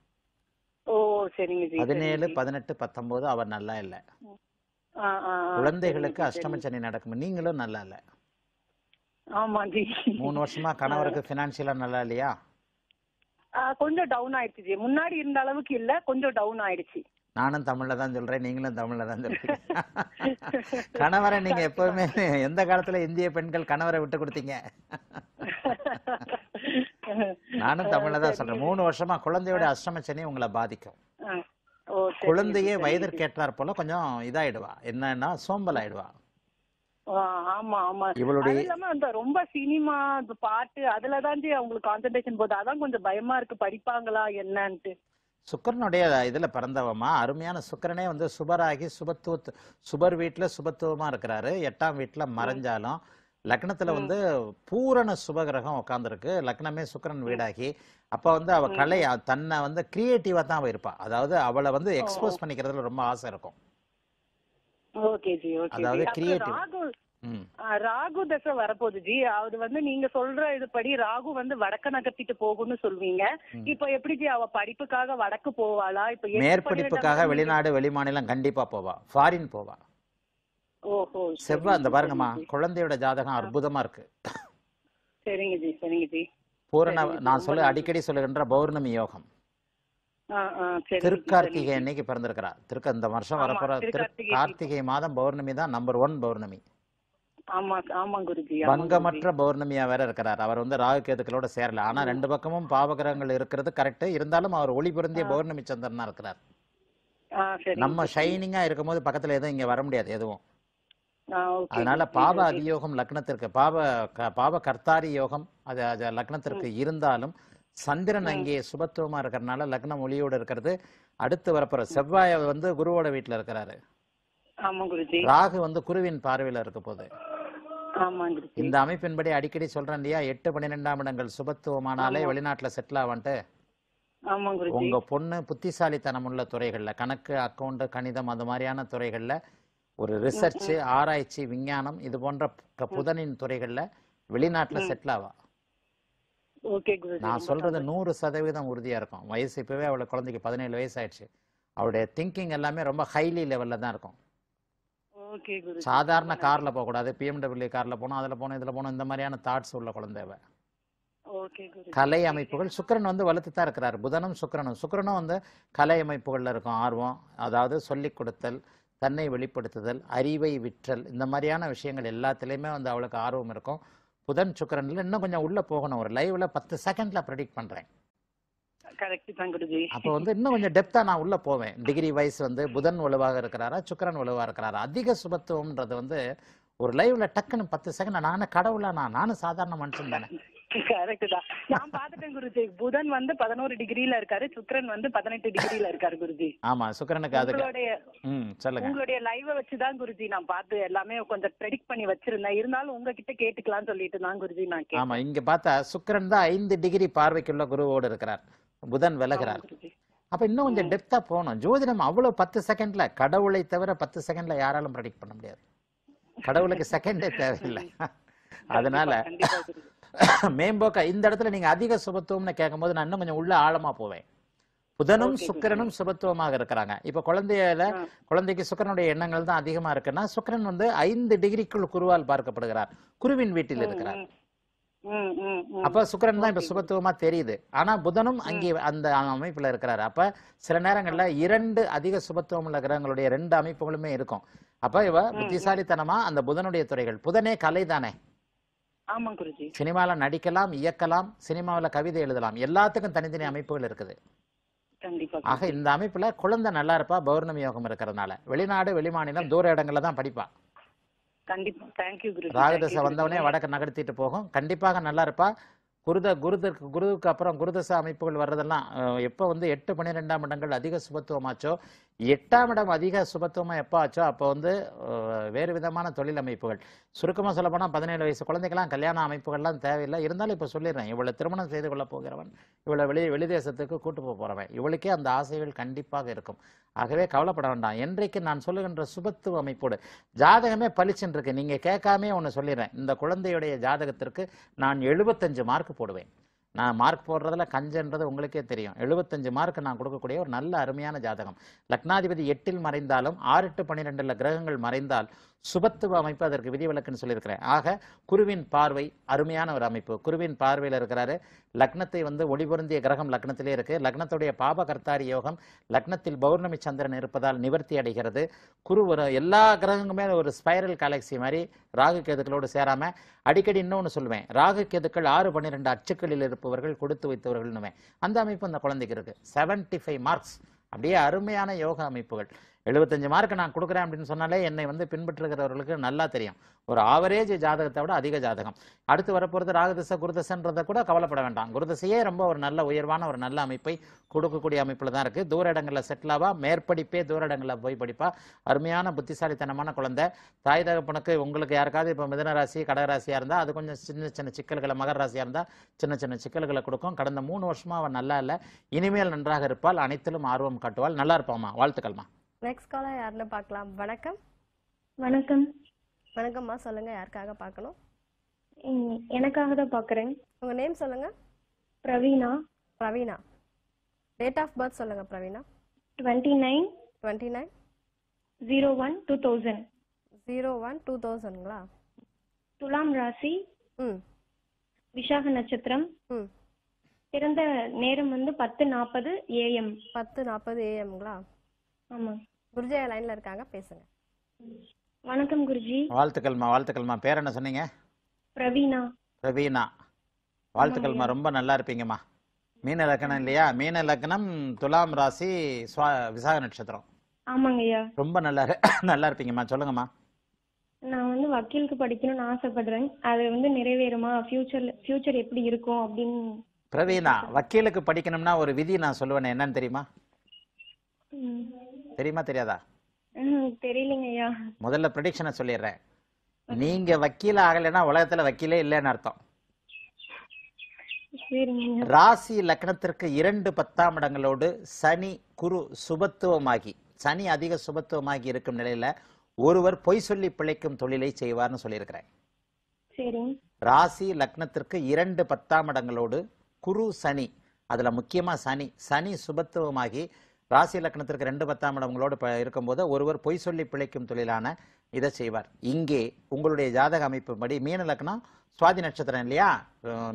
ஓ சரிங்க பதினேழு பதினெட்டு பத்தொன்பது அவர் நல்லா இல்ல குழந்தைகளுக்கு அஷ்டம சென்னை நடக்கும் நீங்களும் நல்லா இல்லை ஆமாஜி மூணு வருஷமா கணவருக்கு பினான்சியலா நல்லா இல்லையா கொஞ்சம் டவுன் ஆயிடுச்சு முன்னாடி இருந்த அளவுக்கு இல்ல கொஞ்சம் டவுன் ஆயிடுச்சு நானும் தமிழ்ல தான் சொல்றேன் நீங்களும் தமிழ்ல தான் சொல்றீங்க கணவரை நீங்க எப்பவுமே எந்த காலத்துல இந்திய பெண்கள் கணவரை விட்டு கொடுத்தீங்க நானும் தமிழ்ல தான் சொல்றேன் மூணு வருஷமா குழந்தையோட அஷ்டம சனி உங்களை பாதிக்கும் குழந்தையே வயதிற்கேற்றார் போல கொஞ்சம் இதாயிடுவா என்னன்னா சோம்பல் ஆயிடுவா ஆமா ஆமா அது இல்லாம அந்த ரொம்ப சினிமா இந்த பாட்டு அதுலதான் அவங்களுக்கு கான்சென்ட்ரேஷன் போகுது அதான் கொஞ்சம் பயமா இருக்கு படிப்பாங்களா என்னன்ட்டு சுக்கரனுடைய இதுல பிறந்தவமா அருமையான சுக்கரனே வந்து சுபராகி சுபத்துவ சுபர் வீட்டில் சுபத்துவமா இருக்கிறாரு எட்டாம் வீட்டுல மறைஞ்சாலும் லக்னத்துல வந்து பூரண சுபகிரகம் உட்காந்துருக்கு லக்னமே சுக்கரன் வீடாகி அப்ப வந்து அவ கலை தன்னை வந்து கிரியேட்டிவா தான் அவள் இருப்பாள் அதாவது அவளை வந்து எக்ஸ்போஸ் பண்ணிக்கிறதுல ரொம்ப ஆசை இருக்கும் ஓகே ஜி ஓகே அதாவது கிரியேட்டிவ் ராகு தசை வரப்போகுது ஜி அது வந்து நீங்க சொல்ற இதுபடி ராகு வந்து வடக்க நகர்த்திட்டு போகும்னு சொல்வீங்க இப்ப எப்படி ஜி அவ படிப்புக்காக வடக்கு போவாளா இப்ப மேற்படிப்புக்காக வெளிநாடு வெளிமாநிலம் கண்டிப்பா போவா ஃபாரின் போவா செவ்வா இந்த பாருங்கம்மா குழந்தையோட ஜாதகம் அற்புதமா இருக்கு சரிங்க ஜி சரிங்க ஜி பூரண நான் சொல்ல அடிக்கடி சொல்லுகின்ற பௌர்ணமி யோகம் திருக்கார்த்திகை அன்னைக்கு பிறந்திருக்கிறார் திருக்கு இந்த வருஷம் வரப்போற கார்த்திகை மாதம் பௌர்ணமி தான் நம்பர் ஒன் பௌர்ணமி பங்கமற்ற பௌர்ணமியா வேற இருக்கிறார் அவர் வந்து ராகு கேதுக்களோட சேரல ஆனா ரெண்டு பக்கமும் பாவகிரகங்கள் இருக்கிறது கரெக்ட் இருந்தாலும் அவர் ஒளி பொருந்திய பௌர்ணமி சந்திரனா இருக்கிறார் நம்ம ஷைனிங்கா இருக்கும் போது பக்கத்துல எதுவும் இங்க வர முடியாது எதுவும் அதனால பாவ அதியோகம் லக்னத்திற்கு பாவ பாவ கர்த்தாரி யோகம் அது லக்னத்திற்கு இருந்தாலும் சந்திரன் அங்கே சுபத்துவமா இருக்கிறதுனால லக்னம் ஒளியோட இருக்கிறது அடுத்து வரப்போற செவ்வாய் வந்து குருவோட வீட்டுல இருக்கிறாரு ராகு வந்து குருவின் பார்வையில இருக்க போது இந்த அமைப்பின்படி அடிக்கடி சொல்றேன் இல்லையா எட்டு பன்னிரெண்டாம் இடங்கள் சுபத்துவமானாலே வெளிநாட்டுல செட்டில் ஆவான்ட்டு உங்க பொண்ணு புத்திசாலித்தனம் உள்ள துறைகள்ல கணக்கு அக்கௌண்ட் கணிதம் அது மாதிரியான துறைகள்ல ஒரு ரிசர்ச் ஆராய்ச்சி விஞ்ஞானம் இது போன்ற புதனின் துறைகள்ல வெளிநாட்டுல செட்டில் ஆவா நான் சொல்றது நூறு சதவீதம் உறுதியா இருக்கும் வயசு இப்பவே அவளை குழந்தைக்கு பதினேழு வயசு ஆயிடுச்சு அவளுடைய திங்கிங் எல்லாமே ரொம்ப ஹைலி லெவல்ல தான் இருக்கும் சாதாரண கார்ல போக கூடாது பிஎம்டபிள்யூ கார்ல போனோம் அதுல போனோம் இதுல போனோம் இந்த மாதிரியான தாட்ஸ் உள்ள குழந்தை கலை அமைப்புகள் சுக்கரன் வந்து வலுத்து தான் இருக்கிறார் புதனும் சுக்கரனும் சுக்கரனும் வந்து கலை அமைப்புகள்ல இருக்கும் ஆர்வம் அதாவது சொல்லிக் கொடுத்தல் தன்னை வெளிப்படுத்துதல் அறிவை விற்றல் இந்த மாதிரியான விஷயங்கள் எல்லாத்துலேயுமே வந்து அவளுக்கு ஆர்வம் இருக்கும் புதன் சுக்கரன்ல இன்னும் கொஞ்சம் உள்ள போகணும் ஒரு லைவ்ல பத்து செகண்ட்ல ப்ரெடிக்ட் பண்றேன் அப்ப வந்து இன்னும் கொஞ்சம் டெப்தா நான் உள்ள போவேன் டிகிரி வைஸ் வந்து புதன் வலுவாக இருக்கிறாரா சுக்கரன் உழவா இருக்கிறாரா அதிக சுபத்துவம்ன்றது வந்து ஒரு லைவ்ல டக்குன்னு பத்து செகண்ட் நானும் கடவுளா நான் நானும் சாதாரண மனுஷன் தானே கரெக்ட் தான் நான் பாத்துட்டேன் குருஜி புதன் வந்து பதினோரு டிகிரில இருக்காரு சுக்கரன் வந்து பதினெட்டு டிகிரில இருக்காரு குருஜி ஆமா சுக்கரனுக்கு அது சொல்லுங்க உங்களுடைய லைவ வச்சுதான் குருஜி நான் பார்த்து எல்லாமே கொஞ்சம் ப்ரெடிக்ட் பண்ணி வச்சிருந்தேன் இருந்தாலும் உங்ககிட்ட கேட்டுக்கலாம் சொல்லிட்டு தான் குருஜி நான் ஆமா இங்க பார்த்தா சுக்கரன் தான் ஐந்து டிகிரி பார்வைக்குள்ள குருவோடு இருக்கிறார் புதன் விலகிறார் அப்ப இன்னும் கொஞ்சம் டெப்தா போகணும் ஜோதிடம் அவ்வளவு பத்து செகண்ட்ல கடவுளை தவிர பத்து செகண்ட்ல யாராலும் ப்ரெடிக்ட் பண்ண முடியாது கடவுளுக்கு செகண்டே தேவையில்லை அதனால மேம்போக்க இந்த இடத்துல நீங்க அதிக சுபத்துவம்னு கேட்கும் போது நான் இன்னும் கொஞ்சம் உள்ள ஆழமா போவேன் புதனும் சுக்கரனும் சுபத்துவமாக இருக்கிறாங்க இப்ப குழந்தையில குழந்தைக்கு சுக்கரனுடைய எண்ணங்கள் தான் அதிகமா இருக்குன்னா சுக்கரன் வந்து ஐந்து டிகிரிக்குள் குருவால் பார்க்கப்படுகிறார் குருவின் வீட்டில் இருக்கிறார் அப்ப சுக்கரன் தான் இப்ப சுபத்துவமா தெரியுது ஆனா புதனும் அங்கே அந்த அமைப்புல இருக்கிறாரு அப்ப சில நேரங்கள்ல இரண்டு அதிக சுபத்துவம் உள்ள கிரகங்களுடைய ரெண்டு அமைப்புகளுமே இருக்கும் அப்ப இவ புத்திசாலித்தனமா அந்த புதனுடைய துறைகள் புதனே கலை தானே ஆமாம் குருஜி சினிமாவில் நடிக்கலாம் இயக்கலாம் சினிமாவில் கவிதை எழுதலாம் எல்லாத்துக்கும் தனித்தனி அமைப்புகள் இருக்குது ஆக இந்த அமைப்புல குழந்தை நல்லா இருப்பா பௌர்ணமி யோகம் இருக்கிறதுனால வெளிநாடு வெளிமாநிலம் தூர இடங்கள்ல தான் படிப்பா ராகதசை வந்தவனே வடக்கு நகர்த்திட்டு போகும் கண்டிப்பாக நல்லா இருப்பா குருத குருதற்கு குருவுக்கு அப்புறம் குருதச அமைப்புகள் வர்றதெல்லாம் எப்போ வந்து எட்டு பன்னிரெண்டாம் இடங்கள் அதிக சுபத்துவமாச்சோ எட்டாம் இடம் அதிக சுபத்துவமாக எப்போ ஆச்சோ அப்போ வந்து வேறு விதமான தொழில் அமைப்புகள் சுருக்கமாக சொல்ல போனால் பதினேழு வயசு குழந்தைகள்லாம் கல்யாண அமைப்புகள்லாம் தேவையில்லை இருந்தாலும் இப்போ சொல்லிடுறேன் இவ்வளோ திருமணம் செய்து கொள்ள போகிறவன் இவ்வளோ வெளி வெளிதேசத்துக்கு கூட்டு போக போகிறவன் இவளுக்கே அந்த ஆசைகள் கண்டிப்பாக இருக்கும் ஆகவே கவலைப்பட வேண்டாம் என்றைக்கு நான் சொல்லுகின்ற சுபத்துவ அமைப்போடு ஜாதகமே பளிச்சுன்னு இருக்கு நீங்கள் கேட்காமே ஒன்று சொல்லிடுறேன் இந்த குழந்தையுடைய ஜாதகத்திற்கு நான் எழுபத்தஞ்சு மார்க் போடுவேன் நான் மார்க் போடுறதுல கஞ்சன்றது உங்களுக்கே தெரியும் எழுபத்தஞ்சு மார்க் நான் கொடுக்கக்கூடிய ஒரு நல்ல அருமையான ஜாதகம் லக்னாதிபதி எட்டில் மறைந்தாலும் ஆறு எட்டு பன்னிரெண்டில் கிரகங்கள் மறைந்தால் சுபத்துவ அமைப்பு அதற்கு விதிவிலக்குன்னு சொல்லியிருக்கிறேன் ஆக குருவின் பார்வை அருமையான ஒரு அமைப்பு குருவின் பார்வையில் இருக்கிறாரு லக்னத்தை வந்து ஒளிபொருந்திய கிரகம் லக்னத்திலே இருக்கு லக்னத்துடைய பாபகர்த்தாரி யோகம் லக்னத்தில் பௌர்ணமி சந்திரன் இருப்பதால் நிவர்த்தி அடைகிறது குரு ஒரு எல்லா கிரகங்களுமே ஒரு ஸ்பைரல் கேலக்சி மாதிரி ராகு கேதுக்களோடு சேராம அடிக்கடி இன்னொன்று சொல்லுவேன் ராகு கேதுக்கள் ஆறு பன்னிரெண்டு அச்சுக்களில் இருப்பவர்கள் கொடுத்து வைத்தவர்கள்னுவேன் அந்த அமைப்பு அந்த குழந்தைக்கு இருக்கு செவன்டி ஃபைவ் மார்க்ஸ் அப்படியே அருமையான யோக அமைப்புகள் எழுபத்தஞ்சு மார்க் நான் கொடுக்குறேன் அப்படின்னு சொன்னாலே என்னை வந்து பின்பற்றுகிறவர்களுக்கு நல்லா தெரியும் ஒரு ஆவரேஜ் ஜாதகத்தை விட அதிக ஜாதகம் அடுத்து வரப்போகிறது ராகதிசை குருதசன்றதை கூட கவலைப்பட வேண்டாம் குருதசையே ரொம்ப ஒரு நல்ல உயர்வான ஒரு நல்ல அமைப்பை கொடுக்கக்கூடிய அமைப்பில் தான் இருக்குது தூர இடங்களில் செட்டிலாவா மேற்படிப்பே தூர இடங்களில் போய் படிப்பா அருமையான புத்திசாலித்தனமான குழந்தை தாய் தகப்பனுக்கு உங்களுக்கு யாருக்காவது இப்போ மிதனராசி கடகராசியாக இருந்தால் அது கொஞ்சம் சின்ன சின்ன சிக்கல்களை மகர ராசியாக இருந்தால் சின்ன சின்ன சிக்கல்களை கொடுக்கும் கடந்த மூணு வருஷமாக அவன் நல்லா இல்லை இனிமேல் நன்றாக இருப்பாள் அனைத்திலும் ஆர்வம் காட்டுவாள் நல்லா இருப்பாம்மா வாழ்த்துக்கள்மா நெக்ஸ்ட் காலர் யாருன்னு பார்க்கலாம் வணக்கம் வணக்கம் வணக்கம்மா சொல்லுங்க யாருக்காக பார்க்கணும் எனக்காக தான் பார்க்குறேன் உங்கள் நேம் சொல்லுங்க Praveena Praveena date of birth சொல்லுங்க Praveena twenty nine twenty nine zero one two thousand zero one two தௌசண்ட்ங்களா துலாம் ராசி ம் விசாக நட்சத்திரம் ம் பிறந்த நேரம் வந்து பத்து நாற்பது ஏஎம் பத்து நாற்பது ஏஎம்ங்களா ஆமாம் குருஜி லைன்ல இருக்காங்க பேசுங்க வணக்கம் குருஜி வாழ்த்துக்கள்மா வாழ்த்துக்கள்மா பேர் என்ன சொன்னீங்க பிரவீனா பிரவீனா வாழ்த்துக்கள்மா ரொம்ப நல்லா இருப்பீங்கம்மா மீன லக்கணம் இல்லையா மீன லக்கணம் துலாம் ராசி விசாக நட்சத்திரம் ஆமாங்கய்யா ரொம்ப நல்லா நல்லா இருப்பீங்கம்மா சொல்லுங்கம்மா நான் வந்து வக்கீலுக்கு படிக்கணும்னு ஆசைப்படுறேன் அது வந்து நிறைவேறுமா ஃபியூச்சர்ல ஃபியூச்சர் எப்படி இருக்கும் அப்படின்னு பிரவீனா வக்கீலுக்கு படிக்கணும்னா ஒரு விதி நான் சொல்லுவேன் என்னன்னு தெரியுமா தெரியுமா தெரியாதா தெரியலீங்க ஐயா முதல்ல ப்ரெடிக்ஷனை சொல்லிடுறேன் நீங்க வக்கீல ஆகலைன்னா உலகத்துல வக்கீலே இல்லைன்னு அர்த்தம் ராசி லக்னத்திற்கு இரண்டு பத்தாம் இடங்களோடு சனி குரு சுபத்துவமாகி சனி அதிக சுபத்துவமாகி இருக்கும் நிலையில ஒருவர் பொய் சொல்லி பிழைக்கும் தொழிலை செய்வார்னு சொல்லியிருக்கிறேன் ராசி லக்னத்திற்கு இரண்டு பத்தாம் இடங்களோடு குரு சனி அதுல முக்கியமா சனி சனி சுபத்துவமாகி ராசி லக்னத்திற்கு ரெண்டு பத்தாம் இடம் உங்களோடு இருக்கும்போது ஒருவர் பொய் சொல்லி பிழைக்கும் தொழிலான இதை செய்வார் இங்கே உங்களுடைய ஜாதக படி மீன லக்னம் சுவாதி நட்சத்திரம் இல்லையா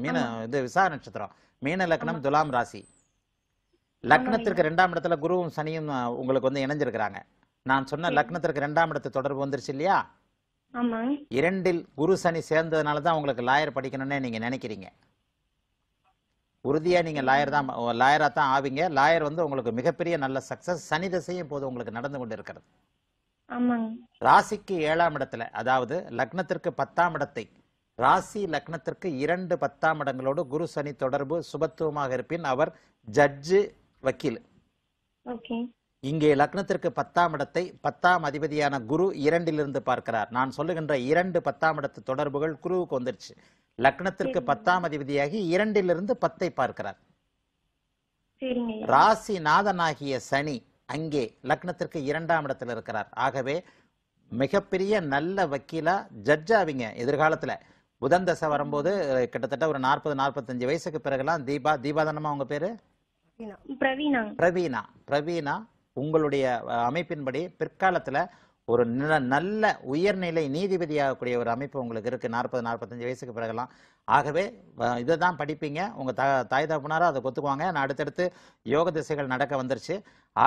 மீன இது விசா நட்சத்திரம் மீன லக்னம் துலாம் ராசி லக்னத்திற்கு ரெண்டாம் இடத்துல குருவும் சனியும் உங்களுக்கு வந்து இணைஞ்சிருக்கிறாங்க நான் சொன்ன லக்னத்திற்கு ரெண்டாம் இடத்து தொடர்பு வந்துருச்சு இல்லையா இரண்டில் குரு சனி சேர்ந்ததுனால தான் உங்களுக்கு லாயர் படிக்கணும்னு நீங்க நினைக்கிறீங்க உறுதியாக நீங்கள் லாயர் தான் லாயராக தான் ஆவீங்க லாயர் வந்து உங்களுக்கு மிகப்பெரிய நல்ல சக்ஸஸ் சனி தசையும் போது உங்களுக்கு நடந்து கொண்டு இருக்கிறது ராசிக்கு ஏழாம் இடத்துல அதாவது லக்னத்திற்கு பத்தாம் இடத்தை ராசி லக்னத்திற்கு இரண்டு பத்தாம் இடங்களோடு குரு சனி தொடர்பு சுபத்துவமாக இருப்பின் அவர் ஜட்ஜு வக்கீல் இங்கே லக்னத்திற்கு பத்தாம் இடத்தை பத்தாம் அதிபதியான குரு இரண்டிலிருந்து பார்க்கிறார் நான் சொல்லுகின்ற இரண்டு பத்தாம் இடத்து தொடர்புகள் குருவுக்கு வந்துருச்சு லக்னத்திற்கு பத்தாம் அதிபதியாகி இரண்டிலிருந்து பத்தை பார்க்கிறார் ராசி நாதனாகிய சனி அங்கே லக்னத்திற்கு இரண்டாம் இடத்தில் இருக்கிறார் ஆகவே மிகப்பெரிய நல்ல வக்கீலா ஜட்ஜாவிங்க எதிர்காலத்துல புதன் தசை வரும்போது கிட்டத்தட்ட ஒரு நாற்பது நாற்பத்தஞ்சு வயசுக்கு பிறகுலாம் தீபா தீபாதானமா உங்க பேரு பிரவீனா பிரவீனா பிரவீனா உங்களுடைய அமைப்பின்படி பிற்காலத்துல ஒரு நல்ல உயர்நிலை கூடிய ஒரு அமைப்பு உங்களுக்கு இருக்குது நாற்பது நாற்பத்தஞ்சு வயசுக்கு பிறகுலாம் ஆகவே இதை தான் படிப்பீங்க உங்கள் த தாய் தகப்புனாரும் அதை கொத்துக்குவாங்க நான் அடுத்தடுத்து யோக திசைகள் நடக்க வந்துருச்சு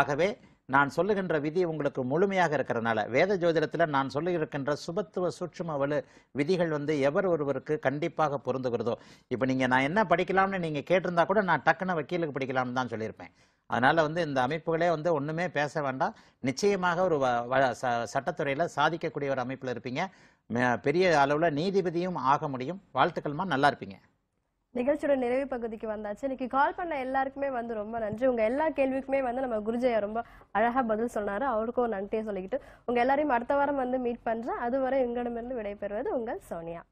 ஆகவே நான் சொல்லுகின்ற விதி உங்களுக்கு முழுமையாக இருக்கிறனால வேத ஜோதிடத்தில் நான் சொல்லியிருக்கின்ற சுபத்துவ சூட்சும வலு விதிகள் வந்து எவர் ஒருவருக்கு கண்டிப்பாக பொருந்துகிறதோ இப்போ நீங்கள் நான் என்ன படிக்கலாம்னு நீங்கள் கேட்டிருந்தா கூட நான் டக்குன்னு வக்கீலுக்கு படிக்கலாம்னு தான் சொல்லியிருப்பேன் அதனால் வந்து இந்த அமைப்புகளே வந்து ஒன்றுமே பேச வேண்டாம் நிச்சயமாக ஒரு சட்டத்துறையில் சாதிக்கக்கூடிய ஒரு அமைப்பில் இருப்பீங்க பெரிய அளவில் நீதிபதியும் ஆக முடியும் வாழ்த்துக்கள்மா நல்லா இருப்பீங்க நிகழ்ச்சியோட நிறைவு பகுதிக்கு வந்தாச்சு இன்னைக்கு கால் பண்ண எல்லாருக்குமே வந்து ரொம்ப நன்றி உங்க எல்லா கேள்விக்குமே வந்து நம்ம குருஜயா ரொம்ப அழகா பதில் சொன்னாரு அவருக்கும் நன்றியை சொல்லிக்கிட்டு உங்க எல்லாரையும் அடுத்த வாரம் வந்து மீட் பண்றேன் அதுவரை எங்களிடமிருந்து விடைபெறுவது உங்கள் சோனியா